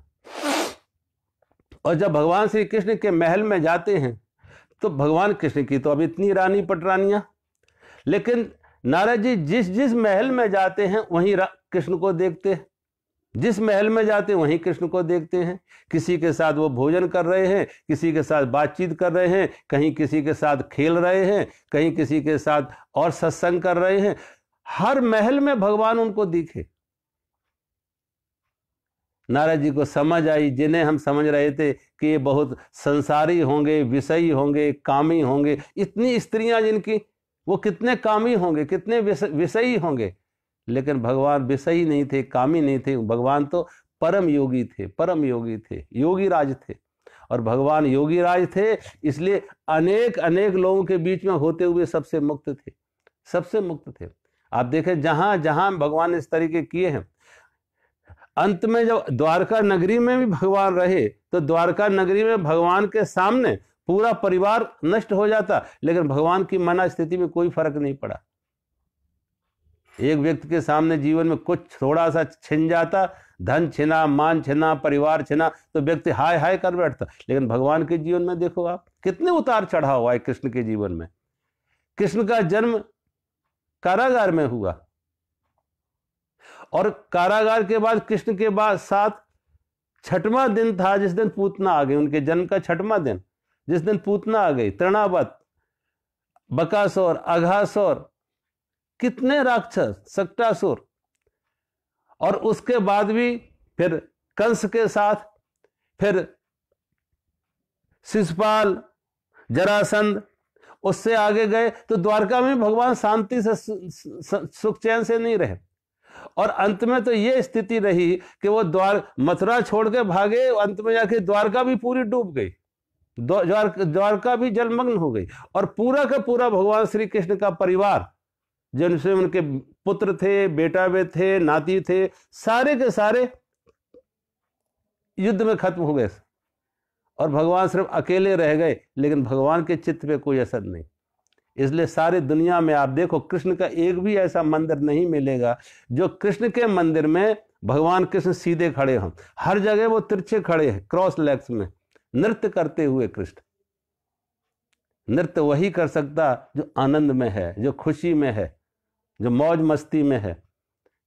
[SPEAKER 1] और जब भगवान श्री कृष्ण के महल में जाते हैं तो भगवान कृष्ण की तो अब इतनी रानी पटरानियाँ लेकिन नारद जी जिस जिस महल में जाते हैं वहीं कृष्ण को देखते हैं जिस महल में जाते हैं वहीं कृष्ण को देखते हैं किसी के साथ वो भोजन कर रहे हैं किसी के साथ बातचीत कर रहे हैं कहीं किसी के साथ खेल रहे हैं कहीं किसी के साथ और सत्संग कर रहे हैं हर महल में भगवान उनको दिखे नाराज जी को समझ आई जिन्हें हम समझ रहे थे कि ये बहुत संसारी होंगे विषयी होंगे कामी होंगे इतनी स्त्रियां जिनकी वो कितने कामी होंगे कितने विषयी होंगे लेकिन भगवान विषयी नहीं थे कामी नहीं थे भगवान तो परम योगी थे परम योगी थे योगी राज थे और भगवान योगी राज थे इसलिए अनेक अनेक लोगों के बीच में होते हुए सबसे मुक्त थे सबसे मुक्त थे आप देखें जहाँ जहाँ भगवान इस तरीके किए हैं अंत में जब द्वारका नगरी में भी भगवान रहे तो द्वारका नगरी में भगवान के सामने पूरा परिवार नष्ट हो जाता लेकिन भगवान की मना स्थिति में कोई फर्क नहीं पड़ा एक व्यक्ति के सामने जीवन में कुछ थोड़ा सा छिन जाता धन छिना मान छिना परिवार छिना तो व्यक्ति हाय हाय कर बैठता लेकिन भगवान के जीवन में देखो आप कितने उतार चढ़ा हुआ है कृष्ण के जीवन में कृष्ण का जन्म कारागार में हुआ और कारागार के बाद कृष्ण के बाद साथ छठवा दिन था जिस दिन पूतना आ गई उनके जन्म का छठवा दिन जिस दिन पूतना आ गई तृणावत बकासुर अघासुर कितने राक्षस सक्टासुर और उसके बाद भी फिर कंस के साथ फिर शिशपाल जरासंध उससे आगे गए तो द्वारका में भगवान शांति से सुख चैन से नहीं रहे और अंत में तो ये स्थिति रही कि वो द्वार मथुरा छोड़ के भागे अंत में जाके द्वारका भी पूरी डूब गई द्वार द्वारका भी जलमग्न हो गई और पूरा का पूरा भगवान श्री कृष्ण का परिवार जिनसे उनके पुत्र थे बेटा वे थे नाती थे सारे के सारे युद्ध में खत्म हो गए और भगवान सिर्फ अकेले रह गए लेकिन भगवान के चित्त पे कोई असर नहीं इसलिए सारी दुनिया में आप देखो कृष्ण का एक भी ऐसा मंदिर नहीं मिलेगा जो कृष्ण के मंदिर में भगवान कृष्ण सीधे खड़े हों हर जगह वो तिरछे खड़े हैं क्रॉस लेग्स में नृत्य करते हुए कृष्ण नृत्य वही कर सकता जो आनंद में है जो खुशी में है जो मौज मस्ती में है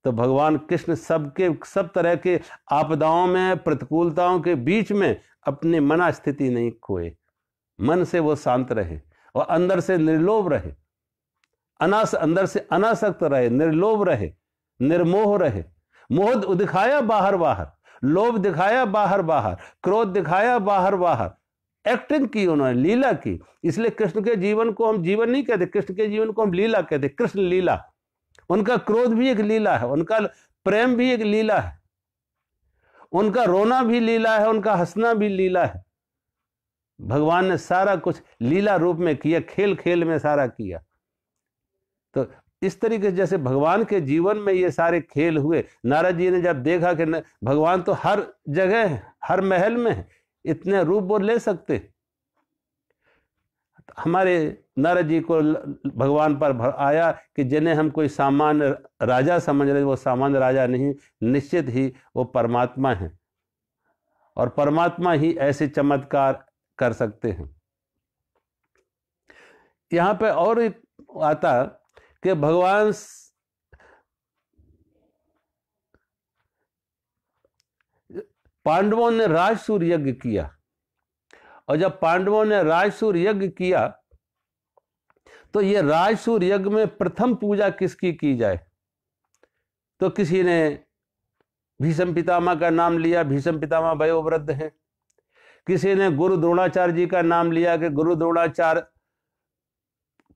[SPEAKER 1] तो भगवान कृष्ण सबके सब तरह के आपदाओं में प्रतिकूलताओं के बीच में अपनी मना स्थिति नहीं खोए मन से वो शांत रहे और अंदर से निर्लोभ रहे अनास अंदर से अनासक्त रहे निर्लोभ रहे निर्मोह रहे मोह दिखाया बाहर बाहर लोभ दिखाया बाहर बाहर क्रोध दिखाया बाहर बाहर एक्टिंग की उन्होंने लीला की इसलिए कृष्ण के जीवन को हम जीवन नहीं कहते कृष्ण के जीवन को हम लीला कहते कृष्ण लीला उनका क्रोध भी एक लीला है उनका प्रेम भी एक लीला है उनका रोना भी लीला है उनका हंसना भी लीला है भगवान ने सारा कुछ लीला रूप में किया खेल खेल में सारा किया तो इस तरीके से जैसे भगवान के जीवन में ये सारे खेल हुए नारद जी ने जब देखा कि भगवान तो हर जगह है हर महल में है इतने रूप वो ले सकते हमारे नारद जी को भगवान पर आया कि जिन्हें हम कोई सामान्य राजा समझ रहे वो सामान्य राजा नहीं निश्चित ही वो परमात्मा है और परमात्मा ही ऐसे चमत्कार कर सकते हैं यहां पे और एक आता कि भगवान पांडवों ने राजसूर यज्ञ किया और जब पांडवों ने राजसूर यज्ञ किया तो ये राजसूर यज्ञ में प्रथम पूजा किसकी की जाए तो किसी ने भीषम पितामह का नाम लिया भीषम पितामह वयोवृद्ध हैं किसी ने गुरु द्रोणाचार्य जी का नाम लिया कि गुरु द्रोणाचार्य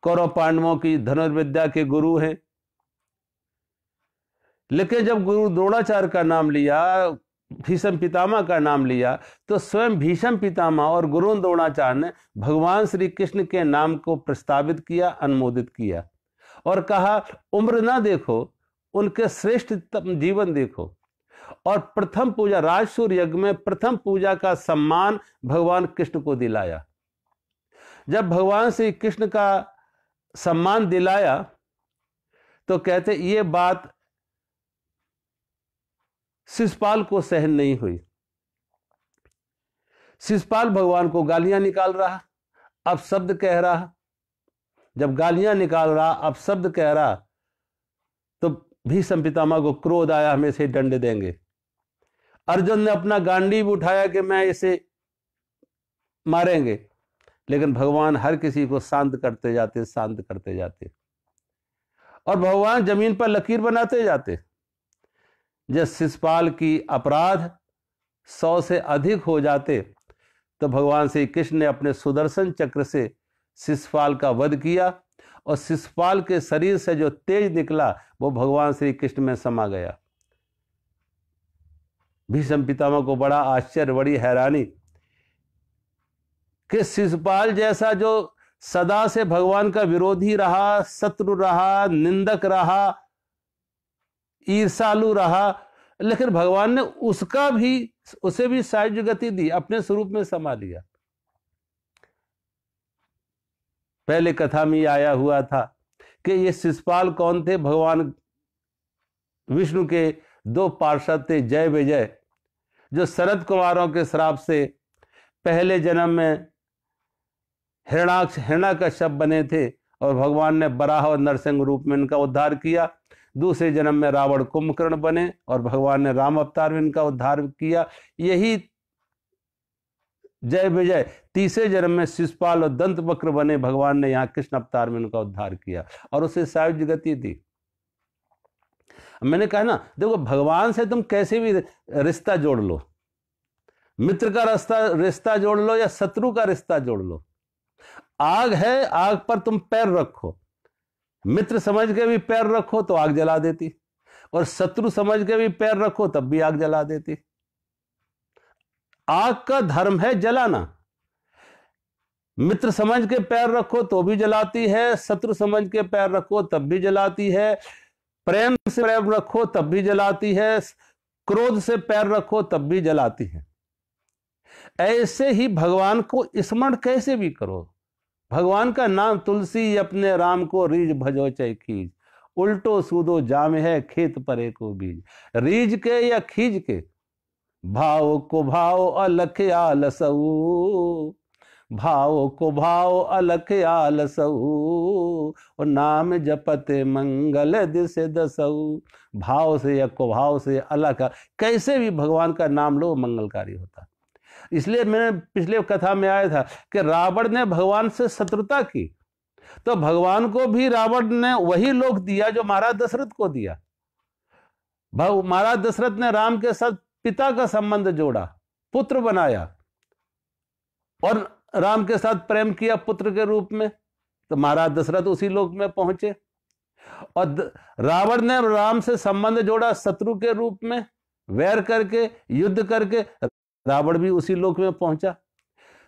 [SPEAKER 1] कौरव पांडवों की धनुर्विद्या के गुरु हैं लेकिन जब गुरु द्रोणाचार्य का नाम लिया भीषम पितामह का नाम लिया तो स्वयं भीषम पितामह और गुरु द्रोणाचार्य ने भगवान श्री कृष्ण के नाम को प्रस्तावित किया अनुमोदित किया और कहा उम्र ना देखो उनके श्रेष्ठ जीवन देखो और प्रथम पूजा राजसूर यज्ञ में प्रथम पूजा का सम्मान भगवान कृष्ण को दिलाया जब भगवान श्री कृष्ण का सम्मान दिलाया तो कहते ये बात शिषपाल को सहन नहीं हुई शिषपाल भगवान को गालियां निकाल रहा अब शब्द कह रहा जब गालियां निकाल रहा अब शब्द कह रहा तो भीष्म पितामह को क्रोध आया हमें से दंड देंगे अर्जुन ने अपना गांडी भी उठाया कि मैं इसे मारेंगे लेकिन भगवान हर किसी को शांत करते जाते शांत करते जाते और भगवान जमीन पर लकीर बनाते जाते जब शिषपाल की अपराध सौ से अधिक हो जाते तो भगवान श्री कृष्ण ने अपने सुदर्शन चक्र से शिषपाल का वध किया और शिषपाल के शरीर से जो तेज निकला वो भगवान श्री कृष्ण में समा गया भीष्म पितामह को बड़ा आश्चर्य बड़ी हैरानी कि शिशुपाल जैसा जो सदा से भगवान का विरोधी रहा शत्रु रहा निंदक रहा ईर्षालु रहा लेकिन भगवान ने उसका भी उसे भी साहज गति दी अपने स्वरूप में समा लिया पहले कथा में आया हुआ था कि ये शिषपाल कौन थे भगवान विष्णु के दो पार्षद थे जय विजय जो शरद कुमारों के श्राप से पहले जन्म में हिरणाक्ष हिरणा का शब्द बने थे और भगवान ने बराह और नरसिंह रूप में इनका उद्धार किया दूसरे जन्म में रावण कुंभकर्ण बने और भगवान ने राम अवतार में इनका उद्धार किया यही जय विजय तीसरे जन्म में शिषपाल और दंत बने भगवान ने यहाँ कृष्ण अवतार में इनका उद्धार किया और उसे सायुज गति दी मैंने कहा ना देखो भगवान से तुम कैसे भी रिश्ता जोड़ लो मित्र का रास्ता रिश्ता जोड़ लो या शत्रु का रिश्ता जोड़ लो आग है आग पर तुम पैर रखो मित्र समझ के भी पैर रखो तो आग जला देती और शत्रु समझ के भी पैर रखो तब भी आग जला देती आग का धर्म है जलाना मित्र समझ के पैर रखो तो भी जलाती है शत्रु समझ के पैर रखो तब भी जलाती है प्रेम से प्रेम रखो तब भी जलाती है क्रोध से पैर रखो तब भी जलाती है ऐसे ही भगवान को स्मरण कैसे भी करो भगवान का नाम तुलसी अपने राम को रीज भजो चाहे खीज उल्टो सूदो जाम है खेत परे को बीज रीज के या खीज के भाव को भाव अलख आलसऊ भाव को भाव अलख आलसऊ और नाम जपते मंगल दिस दसऊ भाव से या कुभाव से अलख कैसे भी भगवान का नाम लो मंगलकारी होता इसलिए मैंने पिछले कथा में आया था कि रावण ने भगवान से शत्रुता की तो भगवान को भी रावण ने वही लोक दिया जो महाराज दशरथ को दिया महाराज दशरथ ने राम के साथ पिता का संबंध जोड़ा पुत्र बनाया और राम के साथ प्रेम किया पुत्र के रूप में तो महाराज दशरथ उसी लोक में पहुंचे और रावण ने राम से संबंध जोड़ा शत्रु के रूप में वैर करके युद्ध करके रावण भी उसी लोक में पहुंचा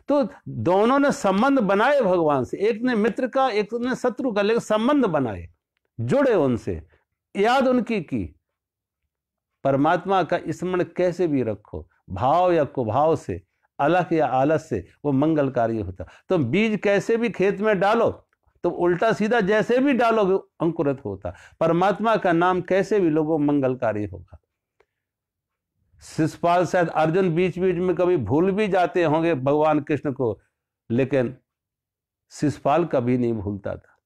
[SPEAKER 1] तो दोनों ने संबंध बनाए भगवान से एक ने मित्र का एक ने शत्रु का लेकिन संबंध बनाए जुड़े उनसे याद उनकी की परमात्मा का स्मरण कैसे भी रखो भाव या कुभाव से अलग या आलस से वो मंगल कार्य होता तो बीज कैसे भी खेत में डालो तो उल्टा सीधा जैसे भी डालोगे अंकुरित होता परमात्मा का नाम कैसे भी लोगों मंगलकारी होगा शिषपाल शायद अर्जुन बीच बीच में कभी भूल भी जाते होंगे भगवान कृष्ण को लेकिन शिषपाल कभी नहीं भूलता था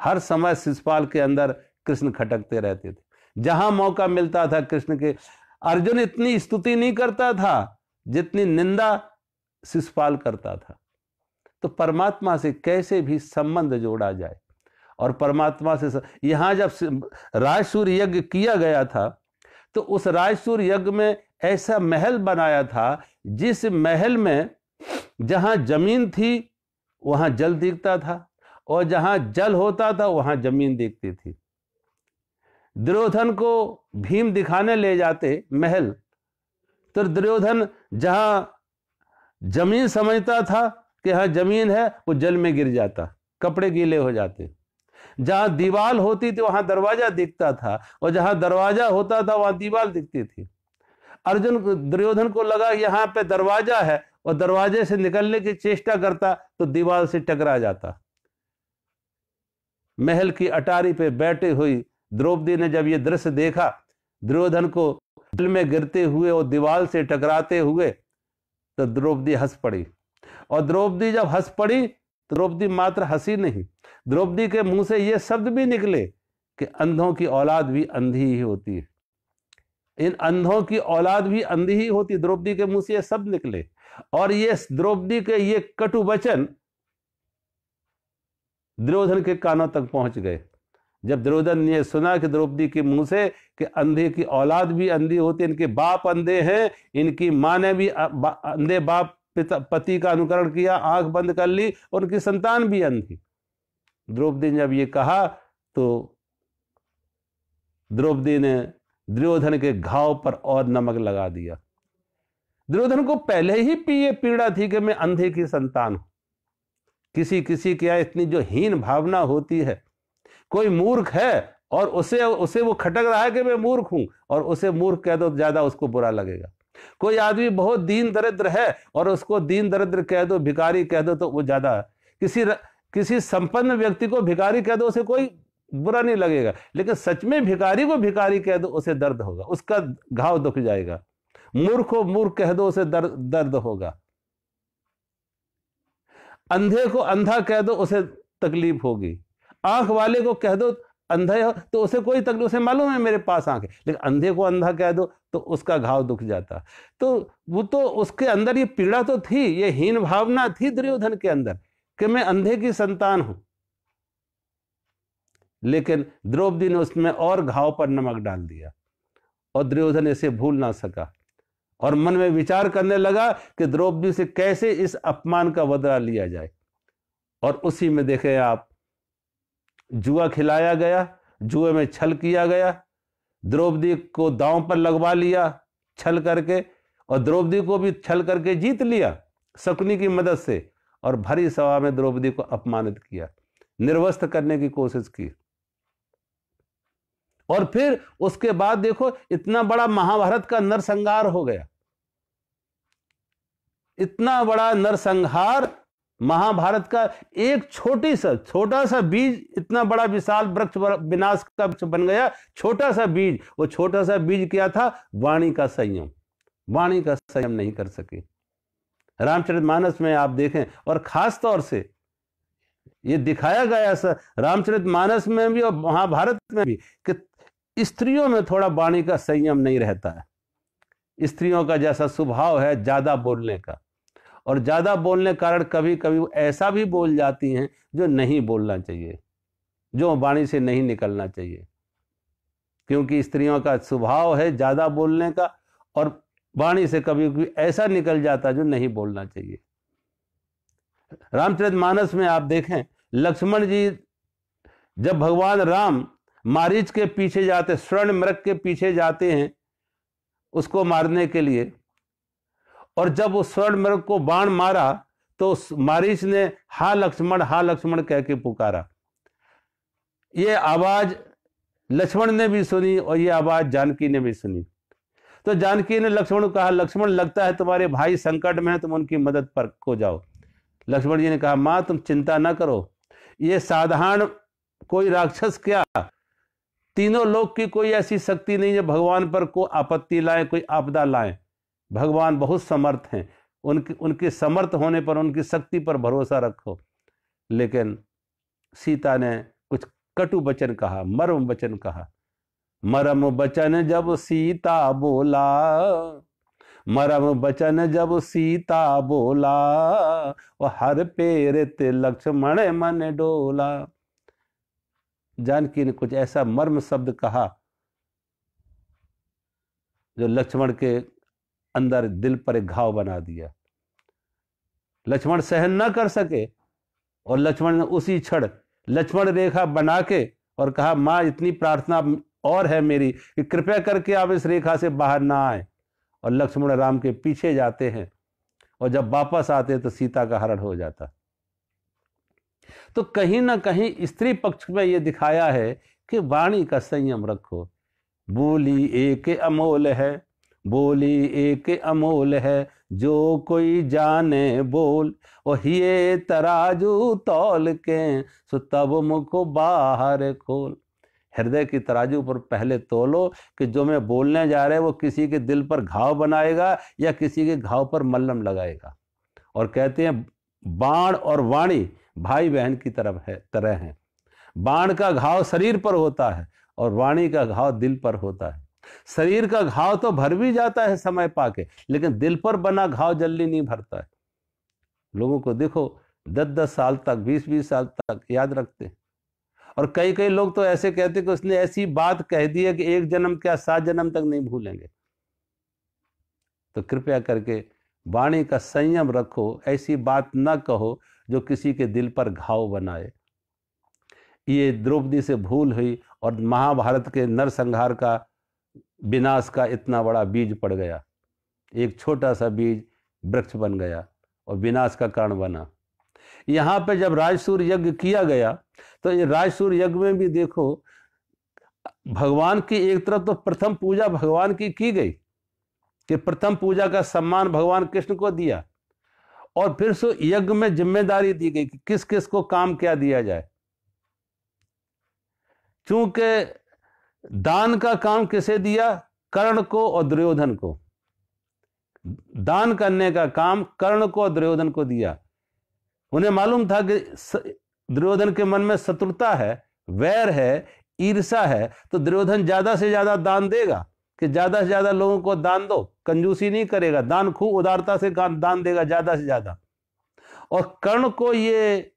[SPEAKER 1] हर समय शिषपाल के अंदर कृष्ण खटकते रहते थे जहां मौका मिलता था कृष्ण के अर्जुन इतनी स्तुति नहीं करता था जितनी निंदा शिशुपाल करता था तो परमात्मा से कैसे भी संबंध जोड़ा जाए और परमात्मा से यहाँ जब राजसूर यज्ञ किया गया था तो उस राजसूर यज्ञ में ऐसा महल बनाया था जिस महल में जहाँ जमीन थी वहाँ जल दिखता था और जहाँ जल होता था वहाँ जमीन दिखती थी द्रोधन को भीम दिखाने ले जाते महल तो दुर्योधन जहां जमीन समझता था कि हाँ जमीन है वो जल में गिर जाता कपड़े गीले हो जाते जहां दीवाल होती थी वहां दरवाजा दिखता था और जहां दरवाजा होता था वहां दीवाल दिखती थी अर्जुन दुर्योधन को लगा यहाँ पे दरवाजा है और दरवाजे से निकलने की चेष्टा करता तो दीवार से टकरा जाता महल की अटारी पे बैठी हुई द्रौपदी ने जब ये दृश्य देखा दुर्योधन को जल में गिरते हुए और दीवार से टकराते हुए तो द्रौपदी हंस पड़ी और द्रौपदी जब हंस पड़ी द्रौपदी मात्र हंसी नहीं द्रौपदी के मुंह से ये शब्द भी निकले कि अंधों की औलाद भी अंधी ही होती है इन अंधों की औलाद भी अंधी ही होती द्रौपदी के मुंह से ये शब्द निकले और ये द्रौपदी के ये कटु वचन द्रोधन के कानों तक पहुंच गए जब द्रोधन ने सुना कि द्रौपदी के मुंह से कि अंधे की औलाद भी अंधी होती इनके बाप अंधे हैं इनकी माँ ने भी अंधे बाप पिता पति का अनुकरण किया आंख बंद कर ली और उनकी संतान भी अंधी द्रौपदी ने जब ये कहा तो द्रौपदी ने द्र्योधन के घाव पर और नमक लगा दिया द्र्योधन को पहले ही ये पीड़ा थी कि मैं अंधे की संतान हूं किसी किसी के यहाँ इतनी जो हीन भावना होती है कोई मूर्ख है और उसे उसे वो खटक रहा है कि मैं मूर्ख हूं और उसे मूर्ख कह दो ज्यादा उसको बुरा लगेगा कोई आदमी बहुत दीन दरिद्र है और उसको दीन दरिद्र कह दो भिकारी कह दो तो वो ज्यादा किसी र, किसी संपन्न व्यक्ति को भिकारी कह दो उसे कोई बुरा नहीं लगेगा लेकिन सच में भिकारी को भिकारी कह दो उसे दर्द होगा उसका घाव दुख जाएगा मूर्ख को मूर्ख कह दो उसे दर्द दर्द होगा अंधे को अंधा कह दो उसे तकलीफ होगी आंख वाले को कह दो अंधे हो तो उसे कोई तक उसे मालूम है मेरे पास आंखें लेकिन अंधे को अंधा कह दो तो उसका घाव दुख जाता तो वो तो उसके अंदर ये पीड़ा तो थी ये हीन भावना थी दुर्योधन के अंदर कि मैं अंधे की संतान हूं लेकिन द्रौपदी ने उसमें और घाव पर नमक डाल दिया और दुर्योधन इसे भूल ना सका और मन में विचार करने लगा कि द्रौपदी से कैसे इस अपमान का बदला लिया जाए और उसी में देखे आप जुआ खिलाया गया जुए में छल किया गया द्रौपदी को दांव पर लगवा लिया छल करके और द्रौपदी को भी छल करके जीत लिया शकुनी की मदद से और भरी सभा में द्रौपदी को अपमानित किया निर्वस्त करने की कोशिश की और फिर उसके बाद देखो इतना बड़ा महाभारत का नरसंहार हो गया इतना बड़ा नरसंहार महाभारत का एक छोटी सा छोटा सा बीज इतना बड़ा विशाल वृक्ष विनाश का वृक्ष बन गया छोटा सा बीज वो छोटा सा बीज क्या था वाणी का संयम वाणी का संयम नहीं कर सके रामचरितमानस में आप देखें और खास तौर से ये दिखाया गया सर रामचरितमानस में भी और महाभारत में भी कि स्त्रियों में थोड़ा वाणी का संयम नहीं रहता है स्त्रियों का जैसा स्वभाव है ज्यादा बोलने का और ज़्यादा बोलने कारण कभी कभी ऐसा भी बोल जाती हैं जो नहीं बोलना चाहिए जो वाणी से नहीं निकलना चाहिए क्योंकि स्त्रियों का स्वभाव है ज़्यादा बोलने का और वाणी से कभी कभी ऐसा निकल जाता जो नहीं बोलना चाहिए रामचरित मानस में आप देखें लक्ष्मण जी जब भगवान राम मारिच के पीछे जाते स्वर्ण मृग के पीछे जाते हैं उसको मारने के लिए और जब उस स्वर्ण मृग को बाण मारा तो मारीच ने हा लक्ष्मण हा लक्ष्मण कह के पुकारा ये आवाज लक्ष्मण ने भी सुनी और ये आवाज जानकी ने भी सुनी तो जानकी ने लक्ष्मण को कहा लक्ष्मण लगता है तुम्हारे भाई संकट में है तुम उनकी मदद पर को जाओ लक्ष्मण जी ने कहा माँ तुम चिंता ना करो ये साधारण कोई राक्षस क्या तीनों लोग की कोई ऐसी शक्ति नहीं है भगवान पर को आपत्ति लाए कोई आपदा लाए भगवान बहुत समर्थ हैं उनके उनके समर्थ होने पर उनकी शक्ति पर भरोसा रखो लेकिन सीता ने कुछ कटु वचन कहा मर्म वचन कहा मरम वचन जब सीता बोला मरम बचन जब सीता बोला वो हर ते लक्ष्मण मन डोला जानकी ने कुछ ऐसा मर्म शब्द कहा जो लक्ष्मण के अंदर दिल पर एक घाव बना दिया लक्ष्मण सहन ना कर सके और लक्ष्मण ने उसी क्षण लक्ष्मण रेखा बना के और कहा माँ इतनी प्रार्थना और है मेरी कि कृपया करके आप इस रेखा से बाहर ना आए और लक्ष्मण राम के पीछे जाते हैं और जब वापस आते तो सीता का हरण हो जाता तो कहीं ना कहीं स्त्री पक्ष में यह दिखाया है कि वाणी का संयम रखो बोली एक अमोल है बोली एक अमोल है जो कोई जाने बोल ओहिए तराजू तौल के सो तब मुख बाहर खोल हृदय की तराजू पर पहले तोलो कि जो मैं बोलने जा रहे वो किसी के दिल पर घाव बनाएगा या किसी के घाव पर मल्लम लगाएगा और कहते हैं बाण और वाणी भाई बहन की तरफ है तरह हैं बाण का घाव शरीर पर होता है और वाणी का घाव दिल पर होता है शरीर का घाव तो भर भी जाता है समय पाके लेकिन दिल पर बना घाव जल्दी नहीं भरता है लोगों को देखो दस दस साल तक बीस बीस साल तक याद रखते और कई कई लोग तो ऐसे कहते कि उसने ऐसी बात कह दी है कि एक जन्म क्या सात जन्म तक नहीं भूलेंगे तो कृपया करके वाणी का संयम रखो ऐसी बात न कहो जो किसी के दिल पर घाव बनाए ये द्रौपदी से भूल हुई और महाभारत के नरसंहार का विनाश का इतना बड़ा बीज पड़ गया एक छोटा सा बीज वृक्ष बन गया और विनाश का कारण बना यहाँ पे जब राजसूर यज्ञ किया गया तो ये राजसूर यज्ञ में भी देखो भगवान की एक तरफ तो प्रथम पूजा भगवान की की गई कि प्रथम पूजा का सम्मान भगवान कृष्ण को दिया और फिर सो यज्ञ में जिम्मेदारी दी गई कि किस किस को काम क्या दिया जाए चूंकि दान का काम किसे दिया कर्ण को और दुर्योधन को दान करने का काम कर्ण को और दुर्योधन को दिया उन्हें मालूम था कि दुर्योधन के मन में शत्रुता है वैर है ईर्षा है तो दुर्योधन ज्यादा से ज्यादा दान देगा कि ज्यादा से ज्यादा लोगों को दान दो कंजूसी नहीं करेगा दान खूब उदारता से दान देगा ज्यादा से ज्यादा और कर्ण को ये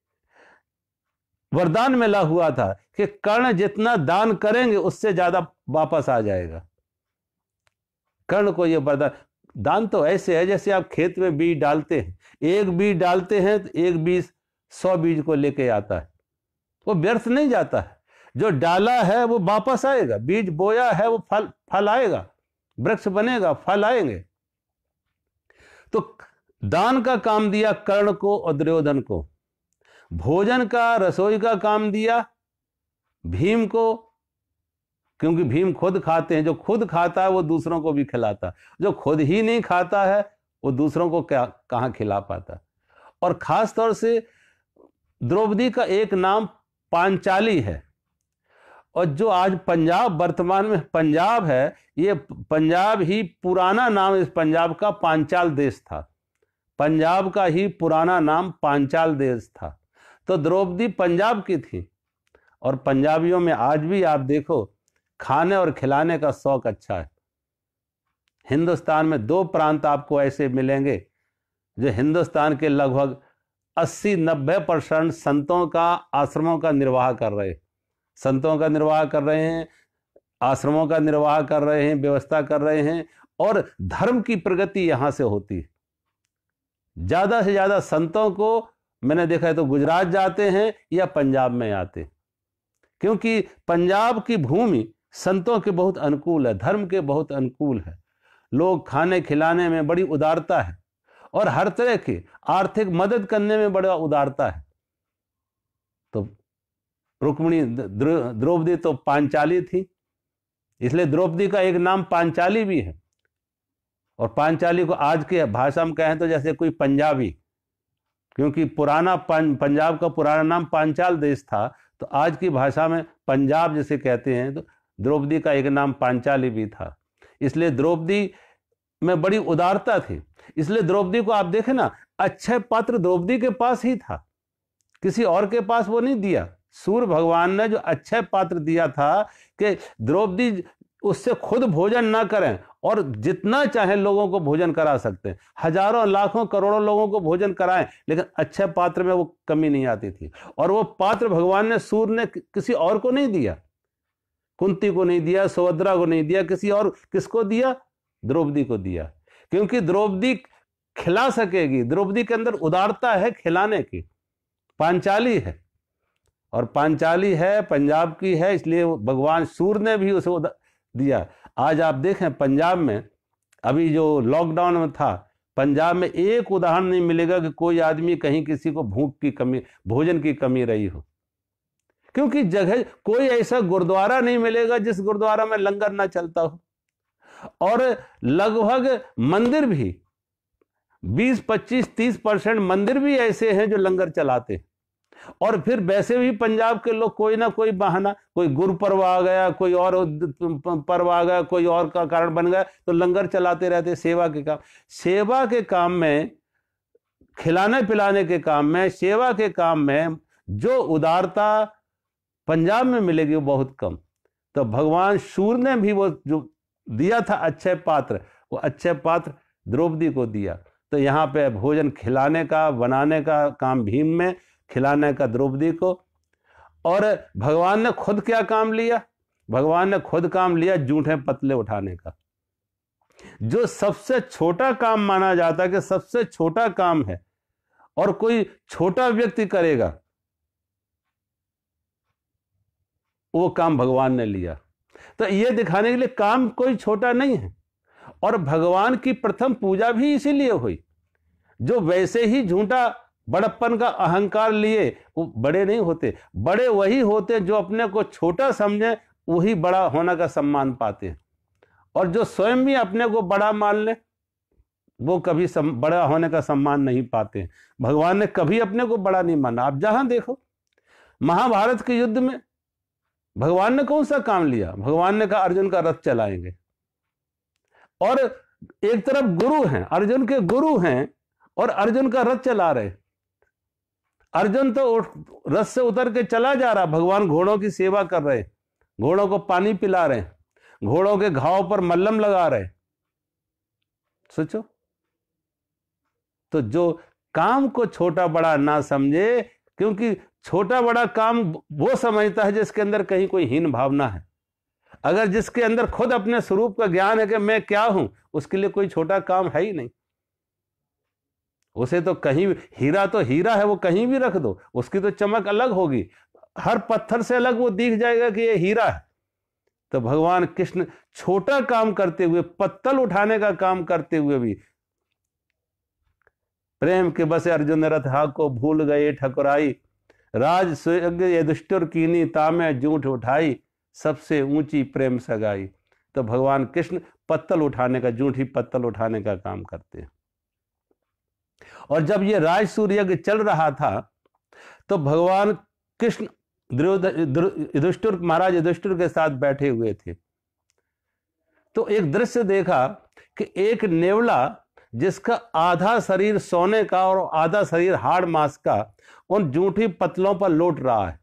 [SPEAKER 1] वरदान मिला हुआ था कि कर्ण जितना दान करेंगे उससे ज्यादा वापस आ जाएगा कर्ण को यह वरदान दान तो ऐसे है जैसे आप खेत में बीज डालते हैं एक बीज डालते हैं तो एक बीज सौ बीज को लेके आता है वो व्यर्थ नहीं जाता है जो डाला है वो वापस आएगा बीज बोया है वो फल फल आएगा वृक्ष बनेगा फल आएंगे तो दान का काम दिया कर्ण को और दुर्योधन को भोजन का रसोई का काम दिया भीम को क्योंकि भीम खुद खाते हैं जो खुद खाता है वो दूसरों को भी खिलाता जो खुद ही नहीं खाता है वो दूसरों को क्या कहाँ खिला पाता और खास तौर से द्रौपदी का एक नाम पांचाली है और जो आज पंजाब वर्तमान में पंजाब है ये पंजाब ही पुराना नाम इस पंजाब का पांचाल देश था पंजाब का ही पुराना नाम पांचाल देश था तो द्रौपदी पंजाब की थी और पंजाबियों में आज भी आप देखो खाने और खिलाने का शौक अच्छा है हिंदुस्तान में दो प्रांत आपको ऐसे मिलेंगे जो हिंदुस्तान के लगभग 80-90 परसेंट संतों का आश्रमों का निर्वाह कर रहे संतों का निर्वाह कर रहे हैं आश्रमों का निर्वाह कर रहे हैं व्यवस्था कर रहे हैं और धर्म की प्रगति यहाँ से होती है ज़्यादा से ज़्यादा संतों को मैंने देखा है तो गुजरात जाते हैं या पंजाब में आते हैं क्योंकि पंजाब की भूमि संतों के बहुत अनुकूल है धर्म के बहुत अनुकूल है लोग खाने खिलाने में बड़ी उदारता है और हर तरह की आर्थिक मदद करने में बड़ा उदारता है तो रुक्मणी द्रौपदी तो पांचाली थी इसलिए द्रौपदी का एक नाम पांचाली भी है और पांचाली को आज के भाषा में कहें तो जैसे कोई पंजाबी क्योंकि पुराना पंजाब का पुराना नाम पांचाल देश था तो आज की भाषा में पंजाब जिसे कहते हैं तो द्रौपदी का एक नाम पांचाली भी था इसलिए द्रौपदी में बड़ी उदारता थी इसलिए द्रौपदी को आप देखें ना अच्छे पात्र द्रौपदी के पास ही था किसी और के पास वो नहीं दिया सूर्य भगवान ने जो अच्छे पात्र दिया था कि द्रौपदी उससे खुद भोजन ना करें और जितना चाहे लोगों को भोजन करा सकते हैं हजारों लाखों करोड़ों लोगों को भोजन कराएं लेकिन अच्छे पात्र में वो कमी नहीं आती थी और वो पात्र भगवान ने सूर्य ने किसी और को नहीं दिया कुंती को नहीं दिया सुभद्रा को नहीं दिया किसी और किसको दिया द्रौपदी को दिया क्योंकि द्रौपदी खिला सकेगी द्रौपदी के अंदर उदारता है खिलाने की पांचाली है और पांचाली है पंजाब की है इसलिए भगवान सूर्य ने भी उसे दिया आज आप देखें पंजाब में अभी जो लॉकडाउन में था पंजाब में एक उदाहरण नहीं मिलेगा कि कोई आदमी कहीं किसी को भूख की कमी भोजन की कमी रही हो क्योंकि जगह कोई ऐसा गुरुद्वारा नहीं मिलेगा जिस गुरुद्वारा में लंगर ना चलता हो और लगभग मंदिर भी 20, 25, 30 परसेंट मंदिर भी ऐसे हैं जो लंगर चलाते हैं और फिर वैसे भी पंजाब के लोग कोई ना कोई बहाना कोई गुरु पर्व आ गया कोई और पर्व आ गया कोई और का कारण बन गया तो लंगर चलाते रहते सेवा के काम सेवा के काम में खिलाने पिलाने के काम में सेवा के काम में जो उदारता पंजाब में मिलेगी वो बहुत कम तो भगवान सूर्य ने भी वो जो दिया था अच्छे पात्र वो अच्छे पात्र द्रौपदी को दिया तो यहाँ पे भोजन खिलाने का बनाने का काम भीम में खिलाने का द्रौपदी को और भगवान ने खुद क्या काम लिया भगवान ने खुद काम लिया जूठे पतले उठाने का जो सबसे छोटा काम माना जाता है कि सबसे छोटा काम है और कोई छोटा व्यक्ति करेगा वो काम भगवान ने लिया तो ये दिखाने के लिए काम कोई छोटा नहीं है और भगवान की प्रथम पूजा भी इसीलिए हुई जो वैसे ही झूठा बड़प्पन का अहंकार लिए वो बड़े नहीं होते बड़े वही होते जो अपने को छोटा समझें वही बड़ा होने का सम्मान पाते हैं और जो स्वयं भी अपने को बड़ा मान ले वो कभी सम, बड़ा होने का सम्मान नहीं पाते भगवान ने कभी अपने को बड़ा नहीं माना आप जहां देखो महाभारत के युद्ध में भगवान ने कौन सा काम लिया भगवान ने कहा अर्जुन का रथ चलाएंगे और एक तरफ गुरु हैं अर्जुन के गुरु हैं और अर्जुन का रथ चला रहे अर्जुन तो रस से उतर के चला जा रहा भगवान घोड़ों की सेवा कर रहे घोड़ों को पानी पिला रहे घोड़ों के घाव पर मल्लम लगा रहे सोचो तो जो काम को छोटा बड़ा ना समझे क्योंकि छोटा बड़ा काम वो समझता है जिसके अंदर कहीं कोई हीन भावना है अगर जिसके अंदर खुद अपने स्वरूप का ज्ञान है कि मैं क्या हूं उसके लिए कोई छोटा काम है ही नहीं उसे तो कहीं हीरा तो हीरा है वो कहीं भी रख दो उसकी तो चमक अलग होगी हर पत्थर से अलग वो दिख जाएगा कि ये हीरा है तो भगवान कृष्ण छोटा काम करते हुए पत्तल उठाने का काम करते हुए भी प्रेम के बसे अर्जुन रथ हा को भूल गए ठकुराई राज कीनी तामे जूठ उठाई सबसे ऊंची प्रेम सगाई तो भगवान कृष्ण पत्तल उठाने का जूठी पत्तल उठाने का काम करते हैं और जब ये राज सूर्य चल रहा था तो भगवान कृष्ण युधिष्ठिर महाराज युधिष्ठिर के साथ बैठे हुए थे तो एक दृश्य देखा कि एक नेवला जिसका आधा शरीर सोने का और आधा शरीर हाड़ मास का उन जूठी पतलों पर लौट रहा है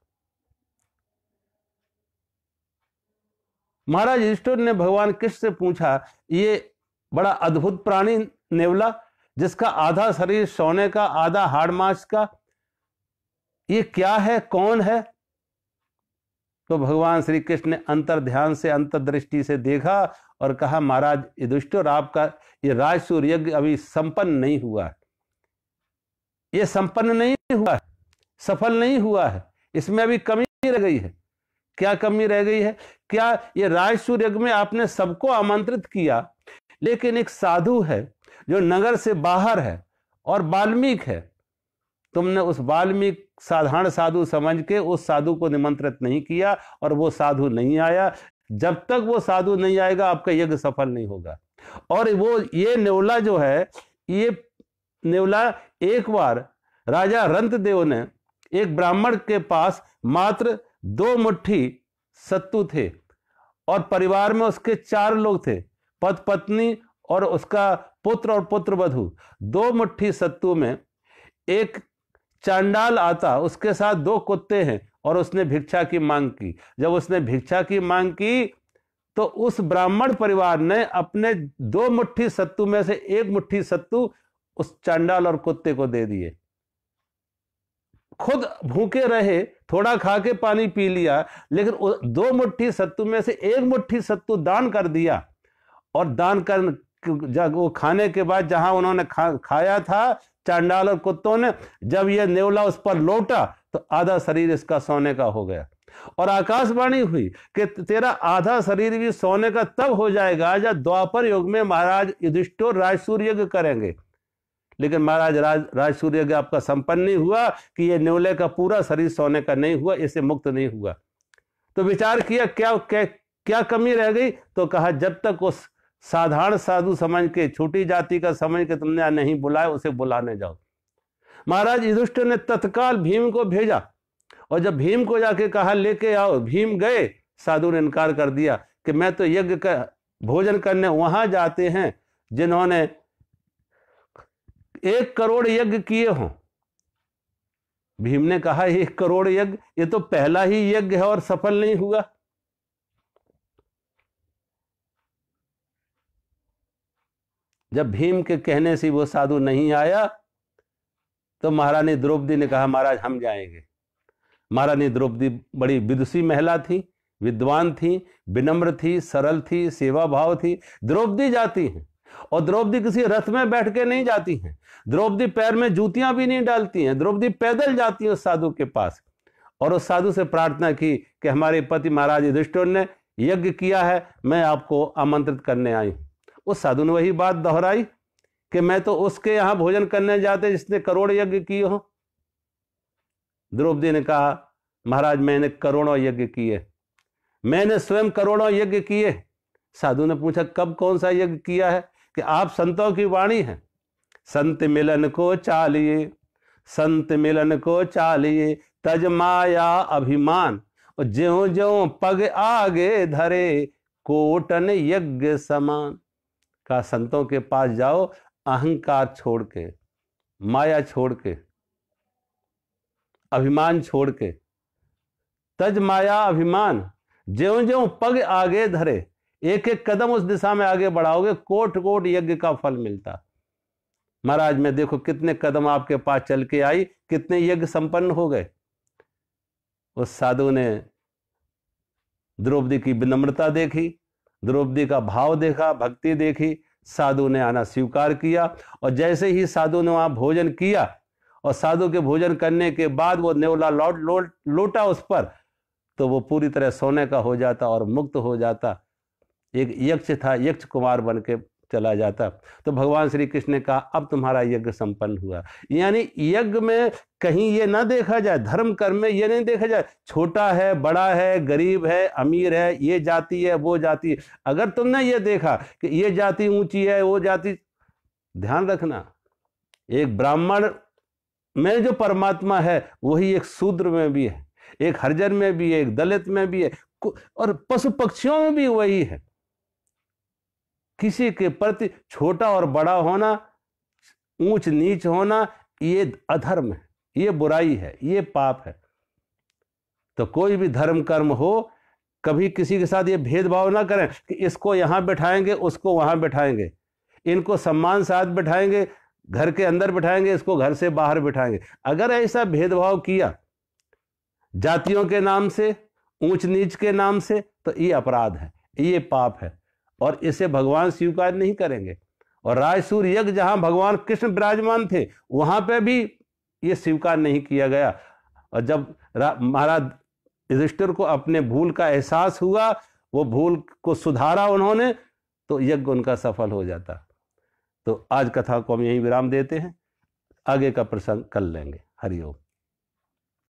[SPEAKER 1] महाराज युधिष्ठिर ने भगवान कृष्ण से पूछा ये बड़ा अद्भुत प्राणी नेवला जिसका आधा शरीर सोने का आधा हाड़ मास का ये क्या है कौन है तो भगवान श्री कृष्ण ने अंतर ध्यान से अंतर दृष्टि से देखा और कहा महाराज और आपका ये राजसूर यज्ञ अभी संपन्न नहीं हुआ है ये संपन्न नहीं हुआ है सफल नहीं हुआ है इसमें अभी कमी रह गई है क्या कमी रह गई है क्या ये राजसूर यज्ञ में आपने सबको आमंत्रित किया लेकिन एक साधु है जो नगर से बाहर है और वाल्मीक है तुमने उस वाल्मीक साधारण साधु समझ के उस साधु को निमंत्रित नहीं किया और वो साधु नहीं आया जब तक वो साधु नहीं आएगा आपका यज्ञ सफल नहीं होगा और वो ये नेवला जो है ये नेवला एक बार राजा रंतदेव ने एक ब्राह्मण के पास मात्र दो मुट्ठी सत्तू थे और परिवार में उसके चार लोग थे पत पत्नी और उसका पुत्र और पुत्र वधु दो मुट्ठी सत्तू में एक चांडाल आता उसके साथ दो कुत्ते हैं और उसने भिक्षा की मांग की जब उसने भिक्षा की मांग की तो उस ब्राह्मण परिवार ने अपने दो मुट्ठी सत्तू में से एक मुट्ठी सत्तू उस चांडाल और कुत्ते को दे दिए खुद भूखे रहे थोड़ा खा के पानी पी लिया लेकिन दो मुट्ठी सत्तू में से एक मुट्ठी सत्तू दान कर दिया और दान कर जब वो खाने के बाद जहां उन्होंने खा, खाया था चांडाल और कुत्तों ने जब यह नेवला उस पर लौटा तो आधा शरीर इसका सोने का हो गया और आकाशवाणी हुई कि तेरा आधा शरीर भी सोने का तब हो जाएगा जब द्वापर युग में महाराज युधिष्ठिर राजसूर्य करेंगे लेकिन महाराज राज राजसूर्य आपका संपन्न नहीं हुआ कि ये नेवले का पूरा शरीर सोने का नहीं हुआ इसे मुक्त नहीं हुआ तो विचार किया क्या क्या, क्या कमी रह गई तो कहा जब तक उस साधारण साधु समझ के छोटी जाति का समझ के तुमने नहीं बुलाया उसे बुलाने जाओ महाराज युधिष्ठ ने तत्काल भीम को भेजा और जब भीम को जाके कहा लेके आओ भीम गए साधु ने इनकार कर दिया कि मैं तो यज्ञ का भोजन करने वहां जाते हैं जिन्होंने एक करोड़ यज्ञ किए हों भीम ने कहा एक करोड़ यज्ञ ये तो पहला ही यज्ञ है और सफल नहीं हुआ जब भीम के कहने से वो साधु नहीं आया तो महारानी द्रौपदी ने कहा महाराज हम जाएंगे महारानी द्रौपदी बड़ी विदुषी महिला थी विद्वान थी विनम्र थी सरल थी सेवा भाव थी द्रौपदी जाती हैं और द्रौपदी किसी रथ में बैठ के नहीं जाती हैं द्रौपदी पैर में जूतियां भी नहीं डालती हैं द्रौपदी पैदल जाती हैं उस साधु के पास और उस साधु से प्रार्थना की कि हमारे पति महाराज युधिष्ठिर ने यज्ञ किया है मैं आपको आमंत्रित करने आई हूँ उस साधु ने वही बात दोहराई कि मैं तो उसके यहां भोजन करने जाते जिसने करोड़ यज्ञ किए हो द्रौपदी ने कहा महाराज मैंने करोड़ों यज्ञ किए मैंने स्वयं करोड़ों यज्ञ किए साधु ने पूछा कब कौन सा यज्ञ किया है कि आप संतों की वाणी है संत मिलन को चालिए संत मिलन को चालिए तज माया अभिमान और ज्यो ज्यो पग आगे धरे कोटन यज्ञ समान का संतों के पास जाओ अहंकार छोड़ के माया छोड़ के अभिमान छोड़ के तज माया अभिमान ज्यो ज्यो पग आगे धरे एक एक कदम उस दिशा में आगे बढ़ाओगे कोट कोट यज्ञ का फल मिलता महाराज मैं देखो कितने कदम आपके पास चल के आई कितने यज्ञ संपन्न हो गए उस साधु ने द्रौपदी की विनम्रता देखी द्रौपदी का भाव देखा भक्ति देखी साधु ने आना स्वीकार किया और जैसे ही साधु ने वहां भोजन किया और साधु के भोजन करने के बाद वो नेवला लौट लौटा उस पर तो वो पूरी तरह सोने का हो जाता और मुक्त हो जाता एक यक्ष था यक्ष कुमार बन के चला जाता तो भगवान श्री कृष्ण ने कहा अब तुम्हारा यज्ञ संपन्न हुआ यानी यज्ञ में कहीं ये ना देखा जाए धर्म कर्म में ये नहीं देखा जाए छोटा है बड़ा है गरीब है अमीर है ये जाति है वो जाति अगर तुमने ये देखा कि ये जाति ऊंची है वो जाति ध्यान रखना एक ब्राह्मण में जो परमात्मा है वही एक शूद्र में भी है एक हरजन में भी है एक दलित में भी है और पशु पक्षियों में भी वही है किसी के प्रति छोटा और बड़ा होना ऊंच नीच होना ये अधर्म है ये बुराई है ये पाप है तो कोई भी धर्म कर्म हो कभी किसी के साथ ये भेदभाव ना करें कि इसको यहाँ बैठाएंगे उसको वहाँ बैठाएंगे इनको सम्मान साथ बैठाएंगे घर के अंदर बैठाएंगे इसको घर से बाहर बैठाएंगे अगर ऐसा भेदभाव किया जातियों के नाम से ऊंच नीच के नाम से तो ये अपराध है ये पाप है और इसे भगवान स्वीकार नहीं करेंगे और राजसूर यज्ञ जहाँ भगवान कृष्ण विराजमान थे वहाँ पे भी ये स्वीकार नहीं किया गया और जब महाराज युधिष्ठिर को अपने भूल का एहसास हुआ वो भूल को सुधारा उन्होंने तो यज्ञ उनका सफल हो जाता तो आज कथा को हम यहीं विराम देते हैं आगे का प्रसंग कर लेंगे हरिओम